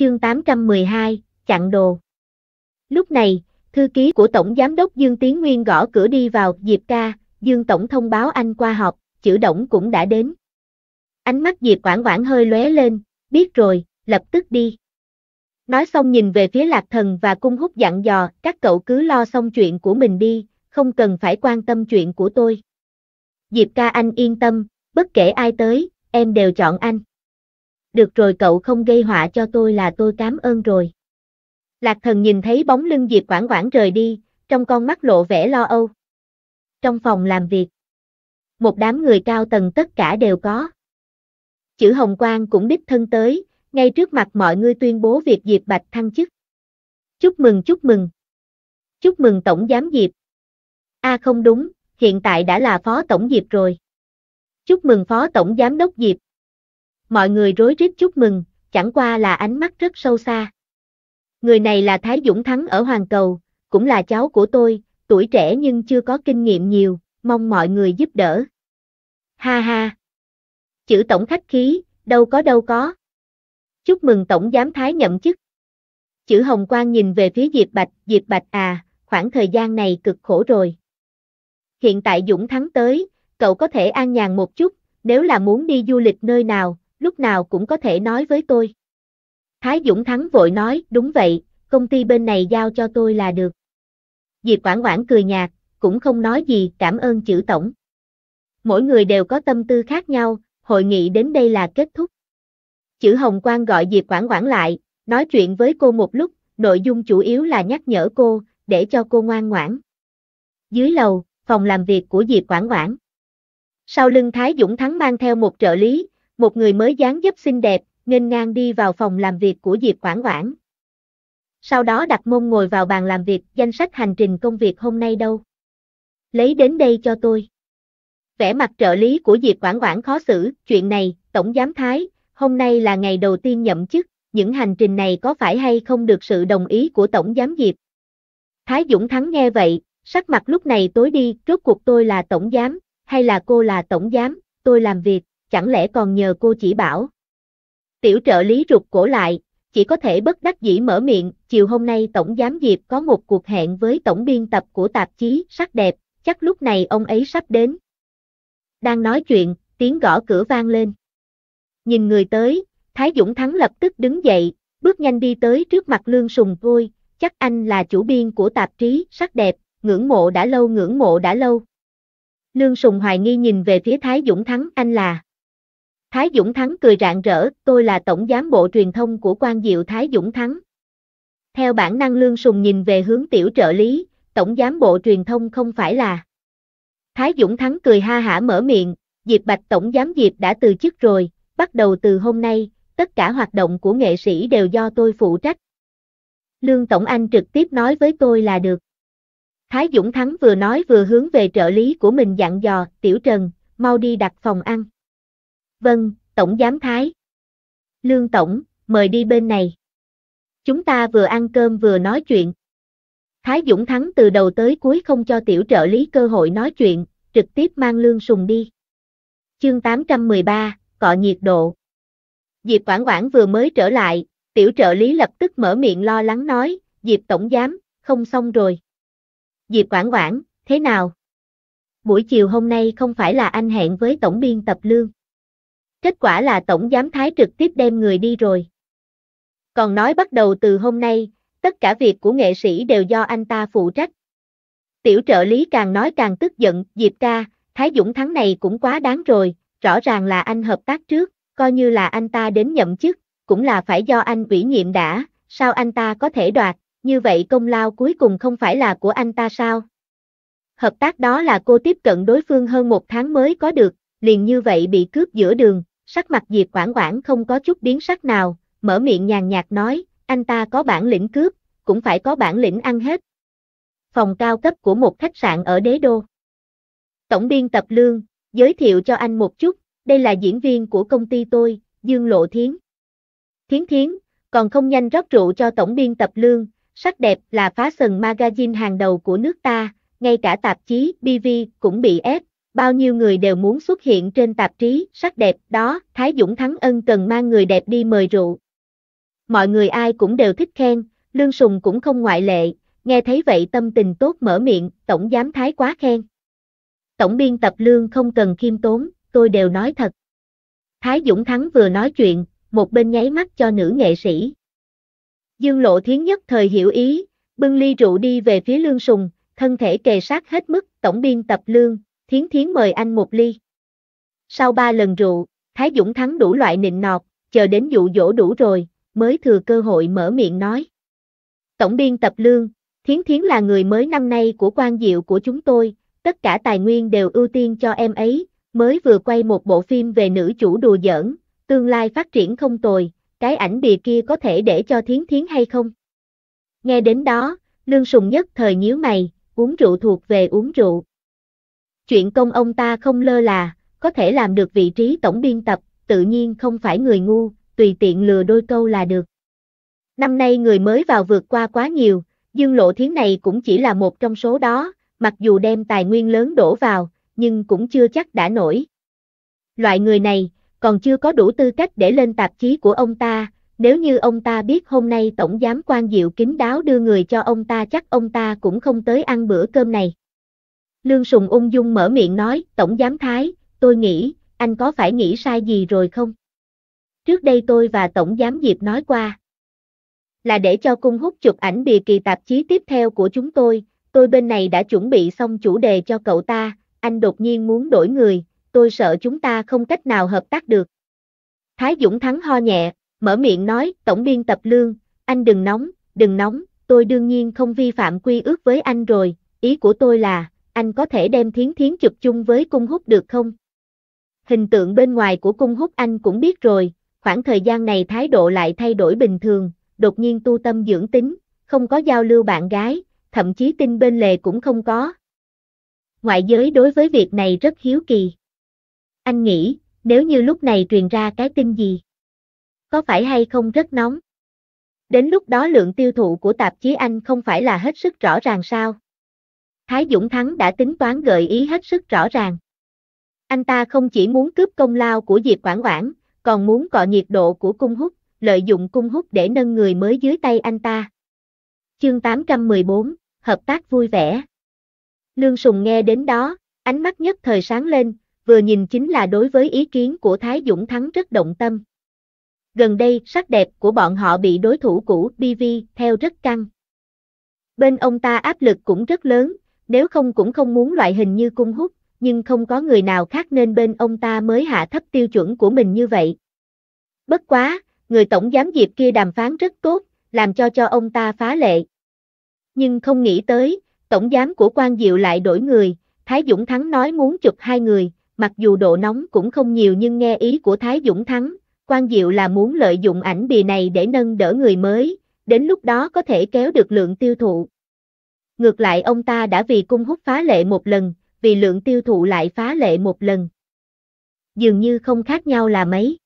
chương 812, chặn đồ. Lúc này, thư ký của Tổng Giám đốc Dương Tiến Nguyên gõ cửa đi vào, Diệp ca, Dương Tổng thông báo anh qua họp, chữ Động cũng đã đến. Ánh mắt Diệp Quảng Quảng hơi lóe lên, biết rồi, lập tức đi. Nói xong nhìn về phía Lạc Thần và Cung hút dặn dò, các cậu cứ lo xong chuyện của mình đi, không cần phải quan tâm chuyện của tôi. Diệp ca anh yên tâm, bất kể ai tới, em đều chọn anh được rồi cậu không gây họa cho tôi là tôi cảm ơn rồi. Lạc thần nhìn thấy bóng lưng Diệp Quảng Quảng rời đi, trong con mắt lộ vẻ lo âu. Trong phòng làm việc, một đám người cao tầng tất cả đều có. Chữ Hồng Quang cũng đích thân tới, ngay trước mặt mọi người tuyên bố việc Diệp Bạch thăng chức. Chúc mừng chúc mừng. Chúc mừng Tổng Giám Diệp. a à không đúng, hiện tại đã là Phó Tổng Diệp rồi. Chúc mừng Phó Tổng Giám Đốc Diệp mọi người rối rít chúc mừng, chẳng qua là ánh mắt rất sâu xa. Người này là Thái Dũng Thắng ở Hoàng Cầu, cũng là cháu của tôi, tuổi trẻ nhưng chưa có kinh nghiệm nhiều, mong mọi người giúp đỡ. Ha ha! Chữ tổng khách khí, đâu có đâu có. Chúc mừng tổng giám thái nhậm chức. Chữ hồng quang nhìn về phía Diệp Bạch, Diệp Bạch à, khoảng thời gian này cực khổ rồi. Hiện tại Dũng Thắng tới, cậu có thể an nhàn một chút, nếu là muốn đi du lịch nơi nào, lúc nào cũng có thể nói với tôi. Thái Dũng Thắng vội nói, đúng vậy, công ty bên này giao cho tôi là được. Diệp Quảng Quảng cười nhạt, cũng không nói gì, cảm ơn chữ tổng. Mỗi người đều có tâm tư khác nhau, hội nghị đến đây là kết thúc. Chữ Hồng Quang gọi Diệp Quảng Quảng lại, nói chuyện với cô một lúc, nội dung chủ yếu là nhắc nhở cô, để cho cô ngoan ngoãn. Dưới lầu, phòng làm việc của Diệp Quảng Quảng. Sau lưng Thái Dũng Thắng mang theo một trợ lý, một người mới dáng dấp xinh đẹp, nghênh ngang đi vào phòng làm việc của Diệp Quảng Quảng. Sau đó đặt mông ngồi vào bàn làm việc, danh sách hành trình công việc hôm nay đâu? Lấy đến đây cho tôi. Vẻ mặt trợ lý của Diệp Quảng Quảng khó xử, chuyện này, Tổng Giám Thái, hôm nay là ngày đầu tiên nhậm chức, những hành trình này có phải hay không được sự đồng ý của Tổng Giám Diệp? Thái Dũng Thắng nghe vậy, sắc mặt lúc này tối đi, rốt cuộc tôi là Tổng Giám, hay là cô là Tổng Giám, tôi làm việc, chẳng lẽ còn nhờ cô chỉ bảo. Tiểu trợ lý rụt cổ lại, chỉ có thể bất đắc dĩ mở miệng, chiều hôm nay Tổng Giám Diệp có một cuộc hẹn với Tổng biên tập của tạp chí Sắc Đẹp, chắc lúc này ông ấy sắp đến. Đang nói chuyện, tiếng gõ cửa vang lên. Nhìn người tới, Thái Dũng Thắng lập tức đứng dậy, bước nhanh đi tới trước mặt Lương Sùng Vui, chắc anh là chủ biên của tạp chí Sắc Đẹp, ngưỡng mộ đã lâu ngưỡng mộ đã lâu. Lương Sùng hoài nghi nhìn về phía Thái Dũng Thắng anh là. Thái Dũng Thắng cười rạng rỡ, tôi là tổng giám bộ truyền thông của quan diệu Thái Dũng Thắng. Theo bản năng lương sùng nhìn về hướng tiểu trợ lý, tổng giám bộ truyền thông không phải là. Thái Dũng Thắng cười ha hả mở miệng, Diệp Bạch tổng giám Diệp đã từ chức rồi, bắt đầu từ hôm nay, tất cả hoạt động của nghệ sĩ đều do tôi phụ trách. Lương Tổng Anh trực tiếp nói với tôi là được. Thái Dũng Thắng vừa nói vừa hướng về trợ lý của mình dặn dò, Tiểu Trần, mau đi đặt phòng ăn. Vâng, Tổng Giám Thái. Lương Tổng, mời đi bên này. Chúng ta vừa ăn cơm vừa nói chuyện. Thái Dũng Thắng từ đầu tới cuối không cho tiểu trợ lý cơ hội nói chuyện, trực tiếp mang Lương Sùng đi. Chương 813, cọ nhiệt độ. Diệp Quảng Quảng vừa mới trở lại, tiểu trợ lý lập tức mở miệng lo lắng nói, Diệp Tổng Giám, không xong rồi. Diệp Quảng Quảng, thế nào? Buổi chiều hôm nay không phải là anh hẹn với Tổng biên tập Lương kết quả là tổng giám thái trực tiếp đem người đi rồi. Còn nói bắt đầu từ hôm nay, tất cả việc của nghệ sĩ đều do anh ta phụ trách. Tiểu trợ lý càng nói càng tức giận, Diệp ca, Thái Dũng thắng này cũng quá đáng rồi, rõ ràng là anh hợp tác trước, coi như là anh ta đến nhậm chức, cũng là phải do anh ủy nhiệm đã, sao anh ta có thể đoạt, như vậy công lao cuối cùng không phải là của anh ta sao? Hợp tác đó là cô tiếp cận đối phương hơn một tháng mới có được, liền như vậy bị cướp giữa đường, sắc mặt Diệp Quảng Quảng không có chút biến sắc nào, mở miệng nhàn nhạt nói, anh ta có bản lĩnh cướp, cũng phải có bản lĩnh ăn hết. Phòng cao cấp của một khách sạn ở đế đô. Tổng biên tập lương, giới thiệu cho anh một chút, đây là diễn viên của công ty tôi, Dương Lộ Thiến. Thiến Thiến, còn không nhanh rót rượu cho tổng biên tập lương, sắc đẹp là phá sần magazine hàng đầu của nước ta, ngay cả tạp chí BV cũng bị ép, bao nhiêu người đều muốn xuất hiện trên tạp chí, sắc đẹp, đó, Thái Dũng Thắng Ân cần mang người đẹp đi mời rượu. Mọi người ai cũng đều thích khen, Lương Sùng cũng không ngoại lệ, nghe thấy vậy tâm tình tốt mở miệng, Tổng Giám Thái quá khen. Tổng biên tập Lương không cần khiêm tốn, tôi đều nói thật. Thái Dũng Thắng vừa nói chuyện, một bên nháy mắt cho nữ nghệ sĩ. Dương Lộ Thiến nhất thời hiểu ý, bưng ly rượu đi về phía Lương Sùng, thân thể kề sát hết mức, tổng biên tập Lương, Thiến Thiến mời anh một ly. Sau ba lần rượu, Thái Dũng thắng đủ loại nịnh nọt, chờ đến dụ dỗ đủ rồi, mới thừa cơ hội mở miệng nói. Tổng biên tập lương, Thiến Thiến là người mới năm nay của quan diệu của chúng tôi, tất cả tài nguyên đều ưu tiên cho em ấy, mới vừa quay một bộ phim về nữ chủ đùa giỡn, tương lai phát triển không tồi, cái ảnh bìa kia có thể để cho Thiến Thiến hay không? Nghe đến đó, Lương Sùng nhất thời nhíu mày, uống rượu thuộc về uống rượu, Chuyện công ông ta không lơ là, có thể làm được vị trí tổng biên tập, tự nhiên không phải người ngu, tùy tiện lừa đôi câu là được. Năm nay người mới vào vượt qua quá nhiều, Dương Lộ Thiến này cũng chỉ là một trong số đó, mặc dù đem tài nguyên lớn đổ vào, nhưng cũng chưa chắc đã nổi. Loại người này, còn chưa có đủ tư cách để lên tạp chí của ông ta, nếu như ông ta biết hôm nay Tổng Giám quan Diệu kính đáo đưa người cho ông ta chắc ông ta cũng không tới ăn bữa cơm này. Lương Sùng ung dung mở miệng nói, Tổng Giám Thái, tôi nghĩ, anh có phải nghĩ sai gì rồi không? Trước đây tôi và Tổng Giám Diệp nói qua. Là để cho cung hút chụp ảnh bìa kỳ tạp chí tiếp theo của chúng tôi, tôi bên này đã chuẩn bị xong chủ đề cho cậu ta, anh đột nhiên muốn đổi người, tôi sợ chúng ta không cách nào hợp tác được. Thái Dũng Thắng ho nhẹ, mở miệng nói, Tổng biên tập lương, anh đừng nóng, đừng nóng, tôi đương nhiên không vi phạm quy ước với anh rồi, ý của tôi là, anh có thể đem thiến thiến chụp chung với cung hút được không? Hình tượng bên ngoài của cung hút anh cũng biết rồi, khoảng thời gian này thái độ lại thay đổi bình thường, đột nhiên tu tâm dưỡng tính, không có giao lưu bạn gái, thậm chí tin bên lề cũng không có. Ngoại giới đối với việc này rất hiếu kỳ. Anh nghĩ, nếu như lúc này truyền ra cái tin gì, có phải hay không rất nóng? Đến lúc đó lượng tiêu thụ của tạp chí Anh không phải là hết sức rõ ràng sao? Thái Dũng Thắng đã tính toán gợi ý hết sức rõ ràng. Anh ta không chỉ muốn cướp công lao của Diệp Quảng Quảng, còn muốn cọ nhiệt độ của cung hút, lợi dụng cung hút để nâng người mới dưới tay anh ta. Chương 814, Hợp tác vui vẻ. Lương Sùng nghe đến đó, ánh mắt nhất thời sáng lên, vừa nhìn chính là đối với ý kiến của Thái Dũng Thắng rất động tâm. Gần đây, sắc đẹp của bọn họ bị đối thủ cũ BV theo rất căng. Bên ông ta áp lực cũng rất lớn, nếu không cũng không muốn loại hình như cung hút, nhưng không có người nào khác nên bên ông ta mới hạ thấp tiêu chuẩn của mình như vậy. Bất quá, người tổng giám diệp kia đàm phán rất tốt, làm cho cho ông ta phá lệ. Nhưng không nghĩ tới, tổng giám của quan diệu lại đổi người, Thái Dũng Thắng nói muốn chụp hai người, mặc dù độ nóng cũng không nhiều nhưng nghe ý của Thái Dũng Thắng, quan diệu là muốn lợi dụng ảnh bì này để nâng đỡ người mới, đến lúc đó có thể kéo được lượng tiêu thụ. Ngược lại ông ta đã vì cung hút phá lệ một lần, vì lượng tiêu thụ lại phá lệ một lần. Dường như không khác nhau là mấy.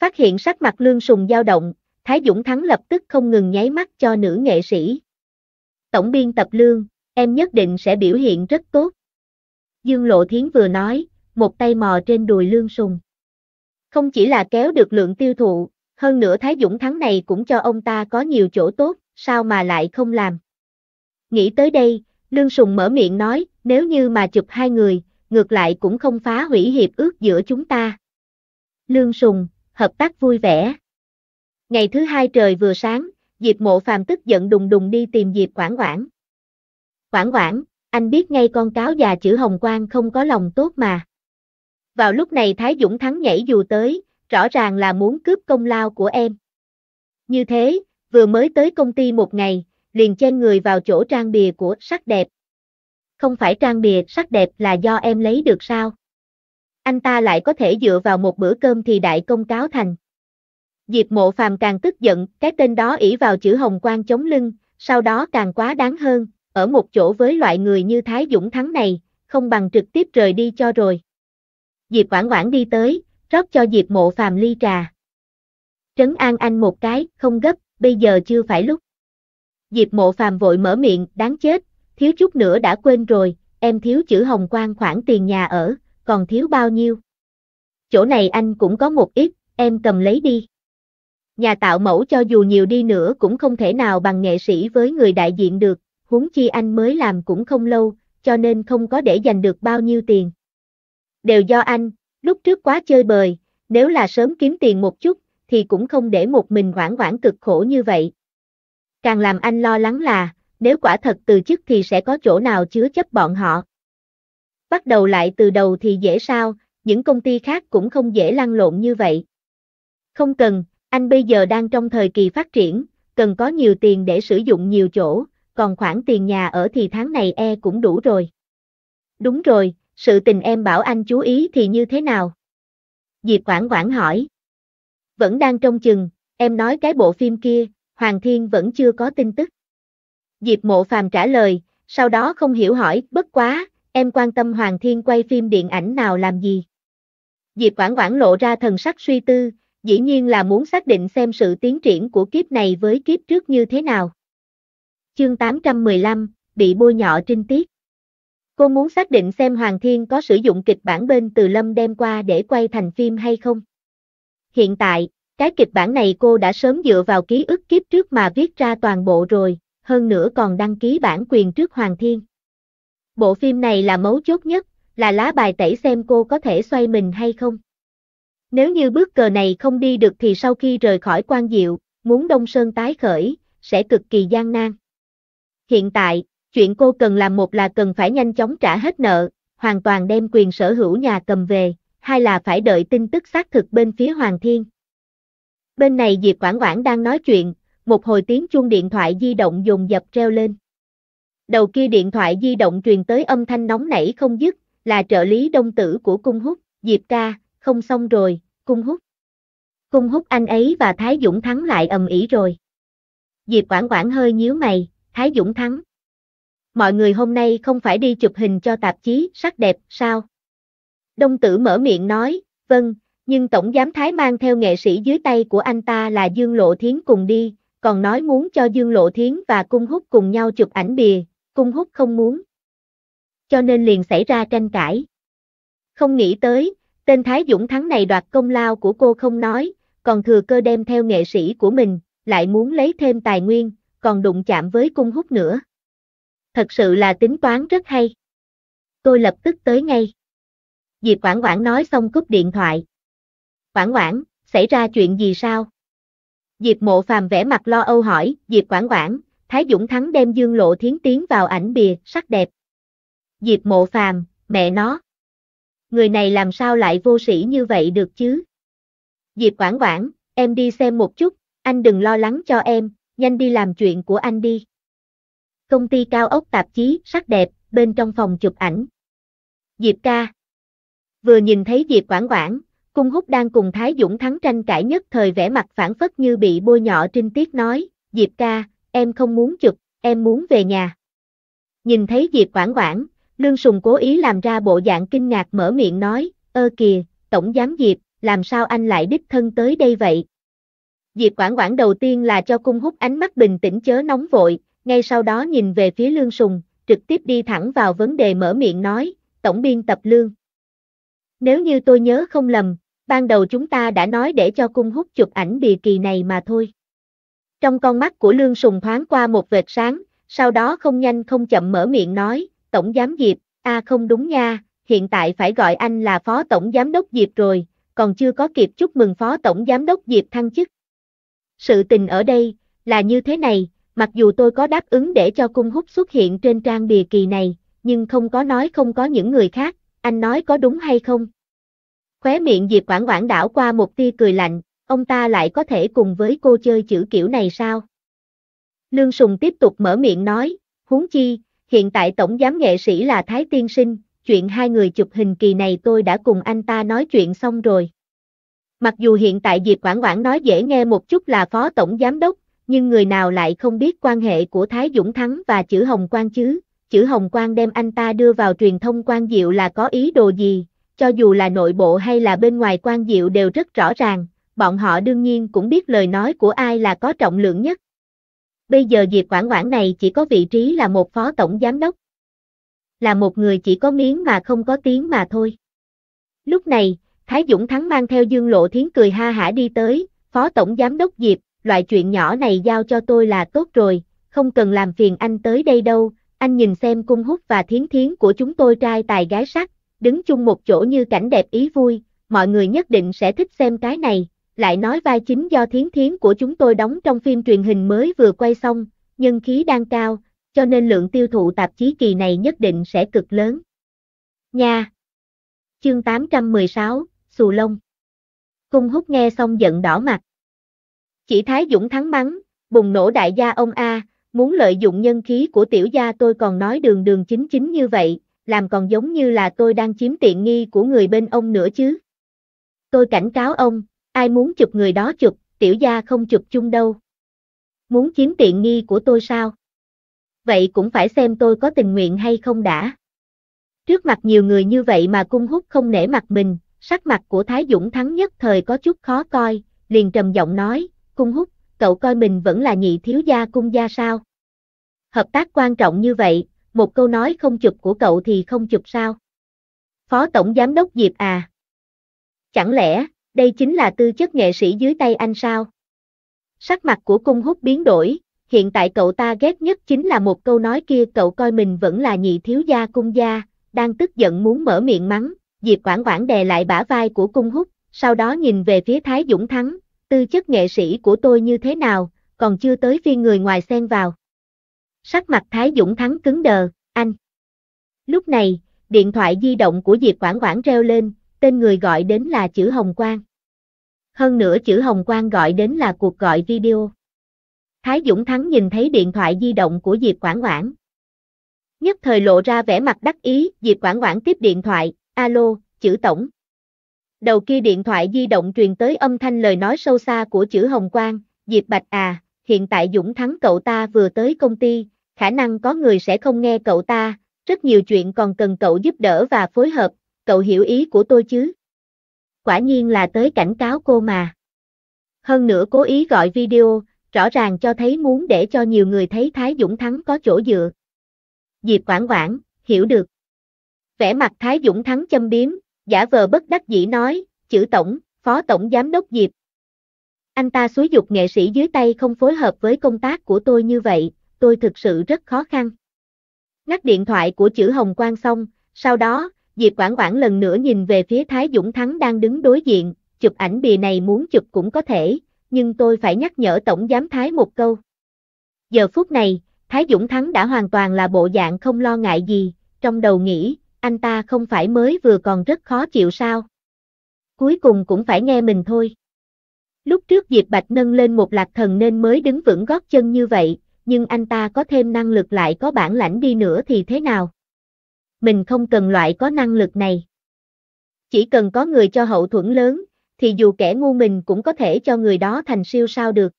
Phát hiện sắc mặt lương sùng dao động, Thái Dũng Thắng lập tức không ngừng nháy mắt cho nữ nghệ sĩ. Tổng biên tập lương, em nhất định sẽ biểu hiện rất tốt. Dương Lộ Thiến vừa nói, một tay mò trên đùi lương sùng. Không chỉ là kéo được lượng tiêu thụ, hơn nữa Thái Dũng Thắng này cũng cho ông ta có nhiều chỗ tốt, sao mà lại không làm. Nghĩ tới đây, Lương Sùng mở miệng nói, nếu như mà chụp hai người, ngược lại cũng không phá hủy hiệp ước giữa chúng ta. Lương Sùng, hợp tác vui vẻ. Ngày thứ hai trời vừa sáng, Diệp Mộ Phàm tức giận đùng đùng đi tìm Diệp Quảng Quảng. Quảng Quảng, anh biết ngay con cáo già chữ Hồng Quang không có lòng tốt mà. Vào lúc này Thái Dũng Thắng nhảy dù tới, rõ ràng là muốn cướp công lao của em. Như thế, vừa mới tới công ty một ngày, liền trên người vào chỗ trang bìa của sắc đẹp. Không phải trang bìa sắc đẹp là do em lấy được sao? Anh ta lại có thể dựa vào một bữa cơm thì đại công cáo thành. Diệp mộ phàm càng tức giận, cái tên đó ỷ vào chữ hồng quan chống lưng, sau đó càng quá đáng hơn, ở một chỗ với loại người như Thái Dũng Thắng này, không bằng trực tiếp rời đi cho rồi. Diệp Quảng Quảng đi tới, rót cho Diệp Mộ Phàm ly trà. Trấn an anh một cái, không gấp, bây giờ chưa phải lúc. Diệp mộ phàm vội mở miệng, đáng chết, thiếu chút nữa đã quên rồi, em thiếu chữ hồng quan khoản tiền nhà ở, còn thiếu bao nhiêu? Chỗ này anh cũng có một ít, em cầm lấy đi. Nhà tạo mẫu cho dù nhiều đi nữa cũng không thể nào bằng nghệ sĩ với người đại diện được, huống chi anh mới làm cũng không lâu, cho nên không có để dành được bao nhiêu tiền. Đều do anh, lúc trước quá chơi bời, nếu là sớm kiếm tiền một chút, thì cũng không để một mình hoảng hoảng cực khổ như vậy. Càng làm anh lo lắng là, nếu quả thật từ chức thì sẽ có chỗ nào chứa chấp bọn họ. Bắt đầu lại từ đầu thì dễ sao, những công ty khác cũng không dễ lăn lộn như vậy. Không cần, anh bây giờ đang trong thời kỳ phát triển, cần có nhiều tiền để sử dụng nhiều chỗ, còn khoản tiền nhà ở thì tháng này e cũng đủ rồi. Đúng rồi, sự tình em bảo anh chú ý thì như thế nào? Diệp Quảng Quảng hỏi. Vẫn đang trong chừng, em nói cái bộ phim kia, Hoàng Thiên vẫn chưa có tin tức. Diệp Mộ Phàm trả lời, sau đó không hiểu hỏi, bất quá, em quan tâm Hoàng Thiên quay phim điện ảnh nào làm gì. Diệp Quảng Quảng lộ ra thần sắc suy tư, dĩ nhiên là muốn xác định xem sự tiến triển của kiếp này với kiếp trước như thế nào. Chương 815, bị bôi nhọ trinh tiết. Cô muốn xác định xem Hoàng Thiên có sử dụng kịch bản bên Từ Lâm đem qua để quay thành phim hay không. Hiện tại, cái kịch bản này cô đã sớm dựa vào ký ức kiếp trước mà viết ra toàn bộ rồi, hơn nữa còn đăng ký bản quyền trước Hoàng Thiên. Bộ phim này là mấu chốt nhất, là lá bài tẩy xem cô có thể xoay mình hay không. Nếu như bước cờ này không đi được thì sau khi rời khỏi quan diệu, muốn Đông Sơn tái khởi, sẽ cực kỳ gian nan. Hiện tại, chuyện cô cần làm một là cần phải nhanh chóng trả hết nợ, hoàn toàn đem quyền sở hữu nhà cầm về, hai là phải đợi tin tức xác thực bên phía Hoàng Thiên, Bên này Diệp Quảng Quảng đang nói chuyện, một hồi tiếng chuông điện thoại di động dùng dập treo lên. Đầu kia điện thoại di động truyền tới âm thanh nóng nảy không dứt, là trợ lý đông tử của cung hút, Diệp ca, không xong rồi, cung hút. Cung hút anh ấy và Thái Dũng thắng lại ầm ĩ rồi. Diệp Quảng Quảng hơi nhíu mày, Thái Dũng thắng. Mọi người hôm nay không phải đi chụp hình cho tạp chí sắc đẹp sao? Đông tử mở miệng nói, vâng, nhưng Tổng Giám Thái mang theo nghệ sĩ dưới tay của anh ta là Dương Lộ Thiến cùng đi, còn nói muốn cho Dương Lộ Thiến và Cung Húc cùng nhau chụp ảnh bìa, Cung Húc không muốn. Cho nên liền xảy ra tranh cãi. Không nghĩ tới, tên Thái Dũng Thắng này đoạt công lao của cô không nói, còn thừa cơ đem theo nghệ sĩ của mình, lại muốn lấy thêm tài nguyên, còn đụng chạm với Cung Húc nữa. Thật sự là tính toán rất hay. Tôi lập tức tới ngay. Diệp Quảng Quảng nói xong cúp điện thoại. Quảng Quảng, xảy ra chuyện gì sao? Diệp Mộ Phàm vẻ mặt lo âu hỏi, Diệp Quảng Quảng, Thái Dũng Thắng đem Dương Lộ Thiến tiến vào ảnh bìa, sắc đẹp. Diệp Mộ Phàm, mẹ nó. Người này làm sao lại vô sĩ như vậy được chứ? Diệp Quảng Quảng, em đi xem một chút, anh đừng lo lắng cho em, nhanh đi làm chuyện của anh đi. Công ty cao ốc tạp chí, sắc đẹp, bên trong phòng chụp ảnh. Diệp ca. Vừa nhìn thấy Diệp Quảng Quảng, Cung Húc đang cùng Thái Dũng thắng tranh cãi nhất thời vẻ mặt phản phất như bị bôi nhọ trinh tiết nói, Diệp ca, em không muốn chụp, em muốn về nhà. Nhìn thấy Diệp quảng quảng, Lương Sùng cố ý làm ra bộ dạng kinh ngạc mở miệng nói, ơ kìa, tổng giám Diệp, làm sao anh lại đích thân tới đây vậy? Diệp quảng quảng đầu tiên là cho cung Húc ánh mắt bình tĩnh chớ nóng vội, ngay sau đó nhìn về phía Lương Sùng, trực tiếp đi thẳng vào vấn đề mở miệng nói, tổng biên tập Lương. Nếu như tôi nhớ không lầm, ban đầu chúng ta đã nói để cho cung hút chụp ảnh bìa kỳ này mà thôi. Trong con mắt của Lương Sùng thoáng qua một vệt sáng, sau đó không nhanh không chậm mở miệng nói, Tổng Giám Diệp, a không đúng nha, hiện tại phải gọi anh là Phó Tổng Giám Đốc Diệp rồi, còn chưa có kịp chúc mừng Phó Tổng Giám Đốc Diệp thăng chức. Sự tình ở đây, là như thế này, mặc dù tôi có đáp ứng để cho cung hút xuất hiện trên trang bìa kỳ này, nhưng không có nói không có những người khác, anh nói có đúng hay không? Khóe miệng Diệp Quảng Quảng đảo qua một tia cười lạnh, ông ta lại có thể cùng với cô chơi chữ kiểu này sao? Lương Sùng tiếp tục mở miệng nói, huống chi, hiện tại tổng giám nghệ sĩ là Thái Tiên Sinh, chuyện hai người chụp hình kỳ này tôi đã cùng anh ta nói chuyện xong rồi. Mặc dù hiện tại Diệp Quảng Quảng nói dễ nghe một chút là phó tổng giám đốc, nhưng người nào lại không biết quan hệ của Thái Dũng Thắng và chữ Hồng Quang chứ, chữ Hồng Quang đem anh ta đưa vào truyền thông quan diệu là có ý đồ gì, cho dù là nội bộ hay là bên ngoài quan diệu đều rất rõ ràng, bọn họ đương nhiên cũng biết lời nói của ai là có trọng lượng nhất. Bây giờ Diệp Quảng Quảng này chỉ có vị trí là một phó tổng giám đốc. Là một người chỉ có miếng mà không có tiếng mà thôi. Lúc này, Thái Dũng Thắng mang theo Dương Lộ Thiến cười ha hả đi tới, phó tổng giám đốc Diệp, loại chuyện nhỏ này giao cho tôi là tốt rồi, không cần làm phiền anh tới đây đâu, anh nhìn xem cung hút và thiến thiến của chúng tôi trai tài gái sắc, đứng chung một chỗ như cảnh đẹp ý vui, mọi người nhất định sẽ thích xem cái này, lại nói vai chính do thiến thiến của chúng tôi đóng trong phim truyền hình mới vừa quay xong, nhân khí đang cao, cho nên lượng tiêu thụ tạp chí kỳ này nhất định sẽ cực lớn. Nha! Chương 816, Xù Lông Cung hút nghe xong giận đỏ mặt. Chỉ Thái Dũng thắng mắng, bùng nổ đại gia ông A, muốn lợi dụng nhân khí của tiểu gia tôi còn nói đường đường chính chính như vậy, làm còn giống như là tôi đang chiếm tiện nghi của người bên ông nữa chứ. Tôi cảnh cáo ông, ai muốn chụp người đó chụp, tiểu gia không chụp chung đâu. Muốn chiếm tiện nghi của tôi sao? Vậy cũng phải xem tôi có tình nguyện hay không đã. Trước mặt nhiều người như vậy mà cung hút không nể mặt mình, sắc mặt của Thái Dũng Thắng nhất thời có chút khó coi, liền trầm giọng nói, cung hút, cậu coi mình vẫn là nhị thiếu gia cung gia sao? Hợp tác quan trọng như vậy, một câu nói không chụp của cậu thì không chụp sao? Phó Tổng Giám đốc Diệp à? Chẳng lẽ, đây chính là tư chất nghệ sĩ dưới tay anh sao? Sắc mặt của cung hút biến đổi, hiện tại cậu ta ghét nhất chính là một câu nói kia cậu coi mình vẫn là nhị thiếu gia cung gia, đang tức giận muốn mở miệng mắng, Diệp Quảng Quảng đè lại bả vai của cung hút, sau đó nhìn về phía Thái Dũng Thắng, tư chất nghệ sĩ của tôi như thế nào, còn chưa tới phiên người ngoài xen vào sắc mặt Thái Dũng Thắng cứng đờ, anh. Lúc này, điện thoại di động của Diệp Quảng Quảng reo lên, tên người gọi đến là chữ Hồng Quang. Hơn nữa chữ Hồng Quang gọi đến là cuộc gọi video. Thái Dũng Thắng nhìn thấy điện thoại di động của Diệp Quảng Quảng. Nhất thời lộ ra vẻ mặt đắc ý, Diệp Quảng Quảng tiếp điện thoại, alo, chữ tổng. Đầu kia điện thoại di động truyền tới âm thanh lời nói sâu xa của chữ Hồng Quang, Diệp Bạch à, hiện tại Dũng Thắng cậu ta vừa tới công ty, khả năng có người sẽ không nghe cậu ta, rất nhiều chuyện còn cần cậu giúp đỡ và phối hợp, cậu hiểu ý của tôi chứ? Quả nhiên là tới cảnh cáo cô mà. Hơn nữa cố ý gọi video, rõ ràng cho thấy muốn để cho nhiều người thấy Thái Dũng Thắng có chỗ dựa. Diệp Quảng Quảng, hiểu được. Vẻ mặt Thái Dũng Thắng châm biếm, giả vờ bất đắc dĩ nói, chữ tổng, phó tổng giám đốc Diệp, anh ta xúi dục nghệ sĩ dưới tay không phối hợp với công tác của tôi như vậy, tôi thực sự rất khó khăn. Ngắt điện thoại của chữ Hồng Quang xong, sau đó, Diệp Quảng Quảng lần nữa nhìn về phía Thái Dũng Thắng đang đứng đối diện, chụp ảnh bìa này muốn chụp cũng có thể, nhưng tôi phải nhắc nhở Tổng Giám Thái một câu. Giờ phút này, Thái Dũng Thắng đã hoàn toàn là bộ dạng không lo ngại gì, trong đầu nghĩ, anh ta không phải mới vừa còn rất khó chịu sao. Cuối cùng cũng phải nghe mình thôi. Lúc trước Diệp Bạch nâng lên một lạc thần nên mới đứng vững gót chân như vậy, nhưng anh ta có thêm năng lực lại có bản lãnh đi nữa thì thế nào? Mình không cần loại có năng lực này. Chỉ cần có người cho hậu thuẫn lớn, thì dù kẻ ngu mình cũng có thể cho người đó thành siêu sao được.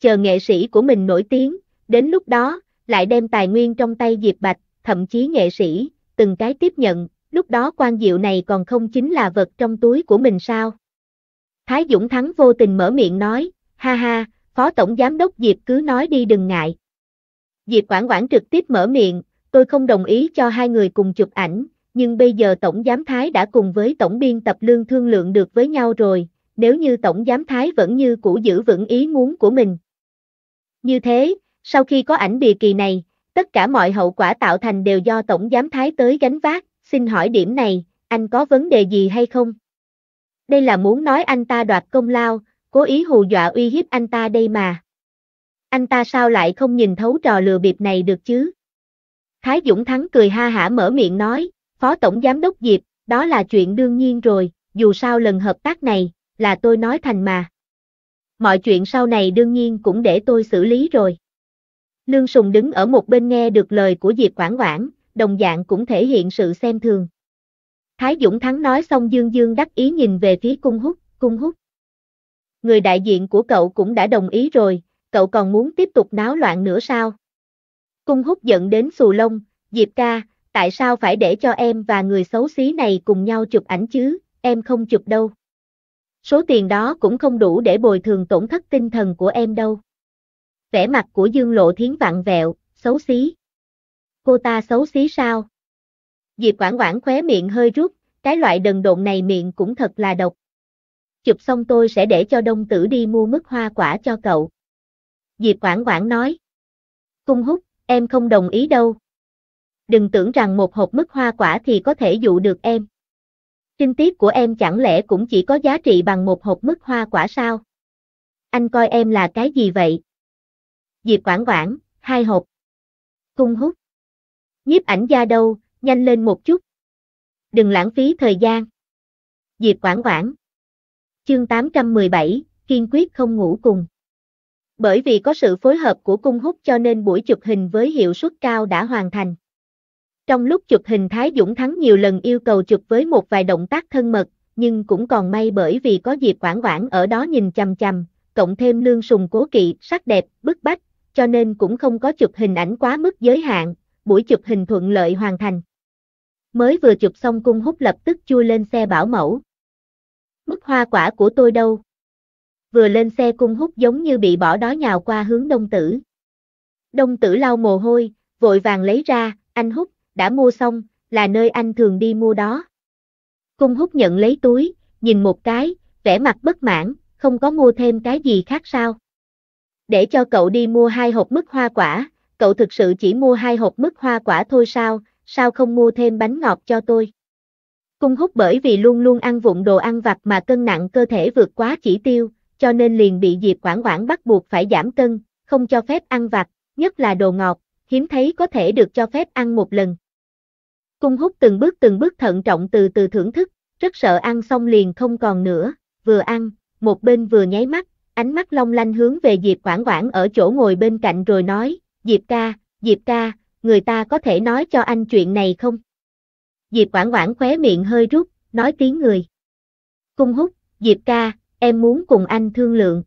Chờ nghệ sĩ của mình nổi tiếng, đến lúc đó, lại đem tài nguyên trong tay Diệp Bạch, thậm chí nghệ sĩ, từng cái tiếp nhận, lúc đó quan diệu này còn không chính là vật trong túi của mình sao? Thái Dũng Thắng vô tình mở miệng nói, ha ha, Phó Tổng Giám đốc Diệp cứ nói đi đừng ngại. Diệp Quảng Quảng trực tiếp mở miệng, tôi không đồng ý cho hai người cùng chụp ảnh, nhưng bây giờ Tổng Giám Thái đã cùng với Tổng Biên Tập Lương thương lượng được với nhau rồi, nếu như Tổng Giám Thái vẫn như cũ giữ vững ý muốn của mình. Như thế, sau khi có ảnh bìa kỳ này, tất cả mọi hậu quả tạo thành đều do Tổng Giám Thái tới gánh vác, xin hỏi điểm này, anh có vấn đề gì hay không? đây là muốn nói anh ta đoạt công lao, cố ý hù dọa uy hiếp anh ta đây mà. Anh ta sao lại không nhìn thấu trò lừa bịp này được chứ? Thái Dũng Thắng cười ha hả mở miệng nói, Phó Tổng Giám Đốc Diệp, đó là chuyện đương nhiên rồi, dù sao lần hợp tác này, là tôi nói thành mà. Mọi chuyện sau này đương nhiên cũng để tôi xử lý rồi. Lương Sùng đứng ở một bên nghe được lời của Diệp Quảng Quảng, đồng dạng cũng thể hiện sự xem thường. Thái Dũng Thắng nói xong dương dương đắc ý nhìn về phía cung hút, cung hút. Người đại diện của cậu cũng đã đồng ý rồi, cậu còn muốn tiếp tục náo loạn nữa sao? Cung hút giận đến xù lông, Diệp ca, tại sao phải để cho em và người xấu xí này cùng nhau chụp ảnh chứ, em không chụp đâu. Số tiền đó cũng không đủ để bồi thường tổn thất tinh thần của em đâu. Vẻ mặt của Dương Lộ Thiến vặn vẹo, xấu xí. Cô ta xấu xí sao? Diệp Quảng Quảng khóe miệng hơi rút, cái loại đần độn này miệng cũng thật là độc. Chụp xong tôi sẽ để cho đông tử đi mua mức hoa quả cho cậu. Diệp Quảng Quảng nói. Cung hút, em không đồng ý đâu. Đừng tưởng rằng một hộp mức hoa quả thì có thể dụ được em. Trinh tiết của em chẳng lẽ cũng chỉ có giá trị bằng một hộp mức hoa quả sao? Anh coi em là cái gì vậy? Diệp Quảng Quảng, hai hộp. Cung hút. Nhiếp ảnh gia đâu, nhanh lên một chút. Đừng lãng phí thời gian. Diệp Quảng Quảng Chương 817, kiên quyết không ngủ cùng. Bởi vì có sự phối hợp của cung hút cho nên buổi chụp hình với hiệu suất cao đã hoàn thành. Trong lúc chụp hình Thái Dũng Thắng nhiều lần yêu cầu chụp với một vài động tác thân mật, nhưng cũng còn may bởi vì có Diệp Quảng Quảng ở đó nhìn chằm chằm, cộng thêm lương sùng cố kỵ, sắc đẹp, bức bách, cho nên cũng không có chụp hình ảnh quá mức giới hạn, buổi chụp hình thuận lợi hoàn thành mới vừa chụp xong cung hút lập tức chui lên xe bảo mẫu. Mức hoa quả của tôi đâu? Vừa lên xe cung hút giống như bị bỏ đói nhào qua hướng đông tử. Đông tử lau mồ hôi, vội vàng lấy ra, anh hút, đã mua xong, là nơi anh thường đi mua đó. Cung hút nhận lấy túi, nhìn một cái, vẻ mặt bất mãn, không có mua thêm cái gì khác sao. Để cho cậu đi mua hai hộp mứt hoa quả, cậu thực sự chỉ mua hai hộp mứt hoa quả thôi sao, sao không mua thêm bánh ngọt cho tôi? Cung hút bởi vì luôn luôn ăn vụn đồ ăn vặt mà cân nặng cơ thể vượt quá chỉ tiêu, cho nên liền bị Diệp Quảng Quảng bắt buộc phải giảm cân, không cho phép ăn vặt, nhất là đồ ngọt, hiếm thấy có thể được cho phép ăn một lần. Cung hút từng bước từng bước thận trọng từ từ thưởng thức, rất sợ ăn xong liền không còn nữa, vừa ăn, một bên vừa nháy mắt, ánh mắt long lanh hướng về Diệp Quảng Quảng ở chỗ ngồi bên cạnh rồi nói, Diệp ca, Diệp ca, người ta có thể nói cho anh chuyện này không? Diệp Quảng Quảng khóe miệng hơi rút, nói tiếng người. Cung hút, Diệp ca, em muốn cùng anh thương lượng.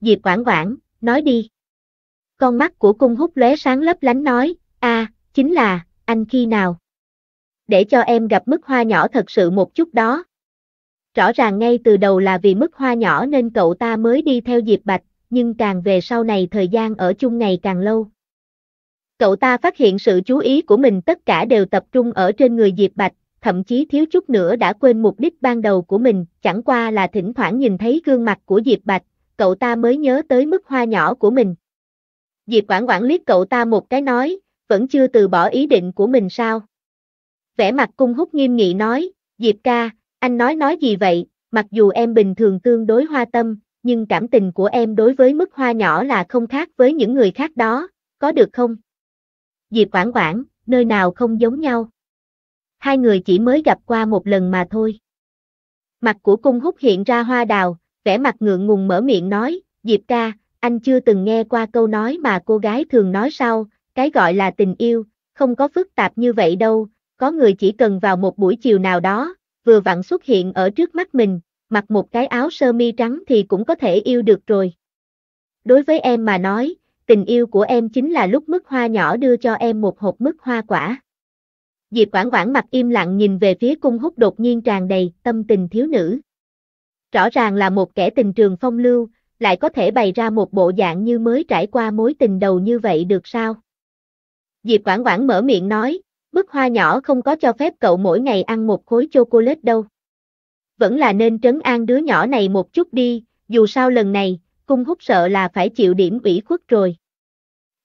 Diệp Quảng Quảng, nói đi. Con mắt của cung hút lóe sáng lấp lánh nói, a, chính là, anh khi nào? Để cho em gặp mức hoa nhỏ thật sự một chút đó. Rõ ràng ngay từ đầu là vì mức hoa nhỏ nên cậu ta mới đi theo Diệp Bạch, nhưng càng về sau này thời gian ở chung ngày càng lâu. Cậu ta phát hiện sự chú ý của mình tất cả đều tập trung ở trên người Diệp Bạch, thậm chí thiếu chút nữa đã quên mục đích ban đầu của mình, chẳng qua là thỉnh thoảng nhìn thấy gương mặt của Diệp Bạch, cậu ta mới nhớ tới mức hoa nhỏ của mình. Diệp Quảng quản liếc cậu ta một cái nói, vẫn chưa từ bỏ ý định của mình sao? Vẻ mặt cung hút nghiêm nghị nói, Diệp ca, anh nói nói gì vậy, mặc dù em bình thường tương đối hoa tâm, nhưng cảm tình của em đối với mức hoa nhỏ là không khác với những người khác đó, có được không? Diệp Quảng Quảng, nơi nào không giống nhau. Hai người chỉ mới gặp qua một lần mà thôi. Mặt của cung hút hiện ra hoa đào, vẻ mặt ngượng ngùng mở miệng nói, Diệp ca, anh chưa từng nghe qua câu nói mà cô gái thường nói sau, cái gọi là tình yêu, không có phức tạp như vậy đâu, có người chỉ cần vào một buổi chiều nào đó, vừa vặn xuất hiện ở trước mắt mình, mặc một cái áo sơ mi trắng thì cũng có thể yêu được rồi. Đối với em mà nói, tình yêu của em chính là lúc mức hoa nhỏ đưa cho em một hộp mức hoa quả. Diệp Quảng Quảng mặt im lặng nhìn về phía cung hút đột nhiên tràn đầy tâm tình thiếu nữ. Rõ ràng là một kẻ tình trường phong lưu, lại có thể bày ra một bộ dạng như mới trải qua mối tình đầu như vậy được sao? Diệp Quảng Quảng mở miệng nói, bức hoa nhỏ không có cho phép cậu mỗi ngày ăn một khối chocolate đâu. Vẫn là nên trấn an đứa nhỏ này một chút đi, dù sao lần này, cung hút sợ là phải chịu điểm ủy khuất rồi.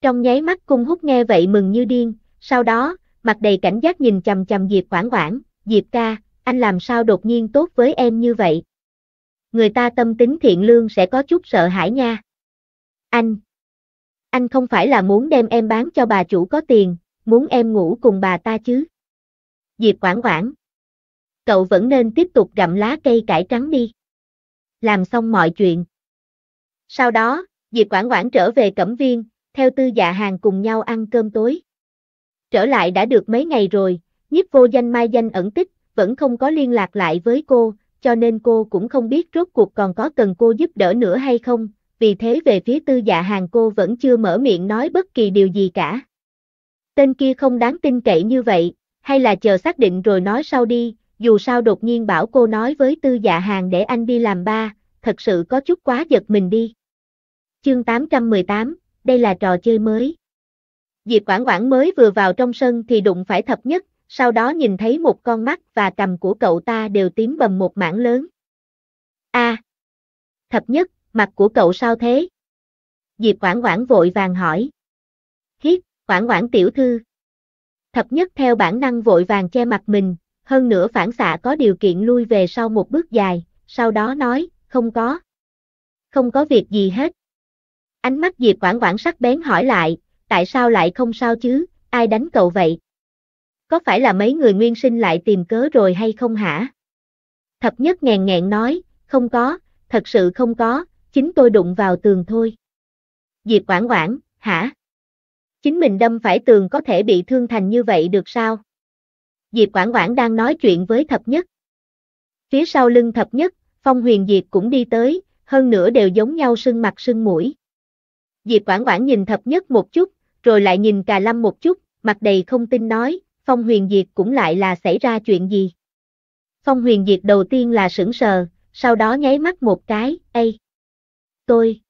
Trong nháy mắt cung hút nghe vậy mừng như điên, sau đó, mặt đầy cảnh giác nhìn chầm chầm Diệp Quảng Quảng, Diệp ca, anh làm sao đột nhiên tốt với em như vậy? Người ta tâm tính thiện lương sẽ có chút sợ hãi nha. Anh, anh không phải là muốn đem em bán cho bà chủ có tiền, muốn em ngủ cùng bà ta chứ? Diệp Quảng Quảng, cậu vẫn nên tiếp tục gặm lá cây cải trắng đi. Làm xong mọi chuyện, sau đó, Diệp Quảng Quảng trở về Cẩm Viên, theo tư dạ hàng cùng nhau ăn cơm tối. Trở lại đã được mấy ngày rồi, nhiếp vô danh mai danh ẩn tích, vẫn không có liên lạc lại với cô, cho nên cô cũng không biết rốt cuộc còn có cần cô giúp đỡ nữa hay không, vì thế về phía tư dạ hàng cô vẫn chưa mở miệng nói bất kỳ điều gì cả. Tên kia không đáng tin cậy như vậy, hay là chờ xác định rồi nói sau đi, dù sao đột nhiên bảo cô nói với tư dạ hàng để anh đi làm ba, thật sự có chút quá giật mình đi. Chương 818, đây là trò chơi mới. Diệp Quảng Quảng mới vừa vào trong sân thì đụng phải thập nhất, sau đó nhìn thấy một con mắt và cầm của cậu ta đều tím bầm một mảng lớn. A, à, Thập nhất, mặt của cậu sao thế? Diệp Quảng Quảng vội vàng hỏi. Hiếp, Quảng Quảng tiểu thư. Thập nhất theo bản năng vội vàng che mặt mình, hơn nữa phản xạ có điều kiện lui về sau một bước dài, sau đó nói, không có. Không có việc gì hết. Ánh mắt Diệp Quảng Quảng sắc bén hỏi lại, tại sao lại không sao chứ, ai đánh cậu vậy? Có phải là mấy người nguyên sinh lại tìm cớ rồi hay không hả? Thập nhất nghèn nghẹn nói, không có, thật sự không có, chính tôi đụng vào tường thôi. Diệp Quảng Quảng, hả? Chính mình đâm phải tường có thể bị thương thành như vậy được sao? Diệp Quảng Quảng đang nói chuyện với thập nhất. Phía sau lưng thập nhất, Phong Huyền Diệp cũng đi tới, hơn nữa đều giống nhau sưng mặt sưng mũi. Diệp Quảng Quảng nhìn thập nhất một chút, rồi lại nhìn Cà Lâm một chút, mặt đầy không tin nói, Phong Huyền Diệt cũng lại là xảy ra chuyện gì. Phong Huyền Diệt đầu tiên là sững sờ, sau đó nháy mắt một cái, Ê! Tôi!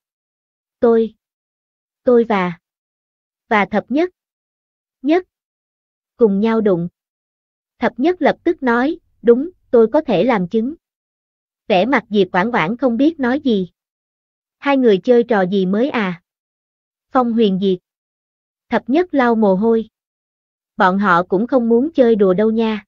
Tôi! Tôi và... Và thập nhất! Nhất! Cùng nhau đụng. Thập nhất lập tức nói, đúng, tôi có thể làm chứng. Vẻ mặt Diệp Quảng Quảng không biết nói gì. Hai người chơi trò gì mới à? phong huyền diệt. Thập nhất lau mồ hôi. Bọn họ cũng không muốn chơi đùa đâu nha.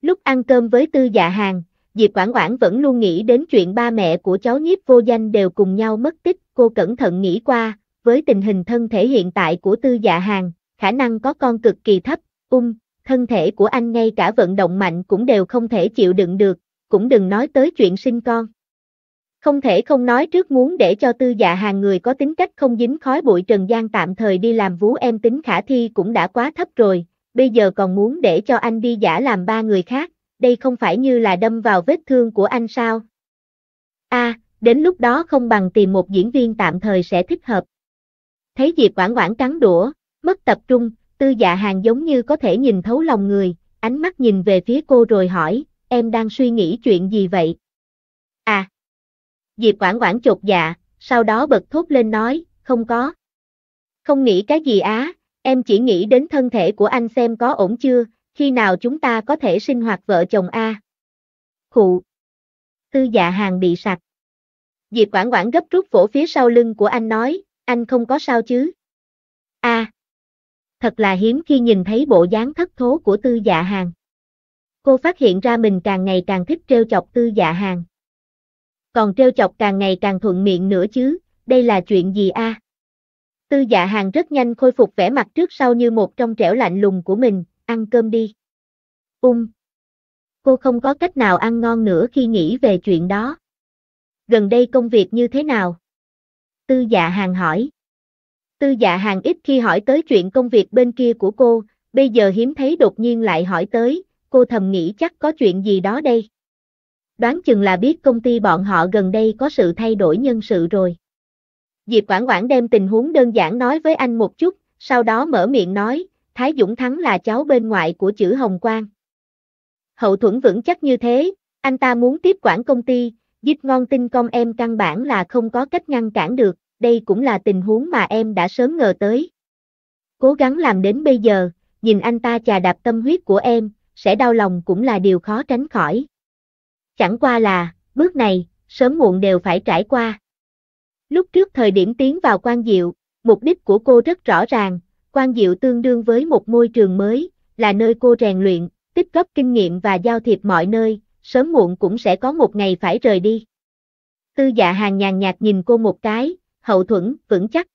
Lúc ăn cơm với tư dạ hàng, Diệp Quảng Quảng vẫn luôn nghĩ đến chuyện ba mẹ của cháu nhiếp vô danh đều cùng nhau mất tích, cô cẩn thận nghĩ qua, với tình hình thân thể hiện tại của tư dạ hàng, khả năng có con cực kỳ thấp, ung, um, thân thể của anh ngay cả vận động mạnh cũng đều không thể chịu đựng được, cũng đừng nói tới chuyện sinh con. Không thể không nói trước muốn để cho tư dạ hàng người có tính cách không dính khói bụi trần gian tạm thời đi làm vú em tính khả thi cũng đã quá thấp rồi, bây giờ còn muốn để cho anh đi giả làm ba người khác, đây không phải như là đâm vào vết thương của anh sao? A, à, đến lúc đó không bằng tìm một diễn viên tạm thời sẽ thích hợp. Thấy Diệp Quảng Quảng trắng đũa, mất tập trung, tư dạ hàng giống như có thể nhìn thấu lòng người, ánh mắt nhìn về phía cô rồi hỏi, em đang suy nghĩ chuyện gì vậy? Diệp Quảng Quảng chột dạ, sau đó bật thốt lên nói, không có. Không nghĩ cái gì á, em chỉ nghĩ đến thân thể của anh xem có ổn chưa, khi nào chúng ta có thể sinh hoạt vợ chồng a. Khụ. Tư dạ hàng bị sặc. Diệp Quảng Quảng gấp rút vỗ phía sau lưng của anh nói, anh không có sao chứ. A. Thật là hiếm khi nhìn thấy bộ dáng thất thố của tư dạ hàng. Cô phát hiện ra mình càng ngày càng thích trêu chọc tư dạ hàng còn trêu chọc càng ngày càng thuận miệng nữa chứ, đây là chuyện gì a? À? Tư dạ hàng rất nhanh khôi phục vẻ mặt trước sau như một trong trẻo lạnh lùng của mình, ăn cơm đi. Ung. Cô không có cách nào ăn ngon nữa khi nghĩ về chuyện đó. Gần đây công việc như thế nào? Tư dạ hàng hỏi. Tư dạ hàng ít khi hỏi tới chuyện công việc bên kia của cô, bây giờ hiếm thấy đột nhiên lại hỏi tới, cô thầm nghĩ chắc có chuyện gì đó đây đoán chừng là biết công ty bọn họ gần đây có sự thay đổi nhân sự rồi. Diệp Quảng Quảng đem tình huống đơn giản nói với anh một chút, sau đó mở miệng nói, Thái Dũng Thắng là cháu bên ngoại của chữ Hồng Quang. Hậu thuẫn vững chắc như thế, anh ta muốn tiếp quản công ty, giúp ngon tin công em căn bản là không có cách ngăn cản được, đây cũng là tình huống mà em đã sớm ngờ tới. Cố gắng làm đến bây giờ, nhìn anh ta chà đạp tâm huyết của em, sẽ đau lòng cũng là điều khó tránh khỏi. Chẳng qua là, bước này, sớm muộn đều phải trải qua. Lúc trước thời điểm tiến vào quan diệu, mục đích của cô rất rõ ràng, quan diệu tương đương với một môi trường mới, là nơi cô rèn luyện, tích góp kinh nghiệm và giao thiệp mọi nơi, sớm muộn cũng sẽ có một ngày phải rời đi. Tư dạ hàng nhàn nhạt nhìn cô một cái, hậu thuẫn, vững chắc.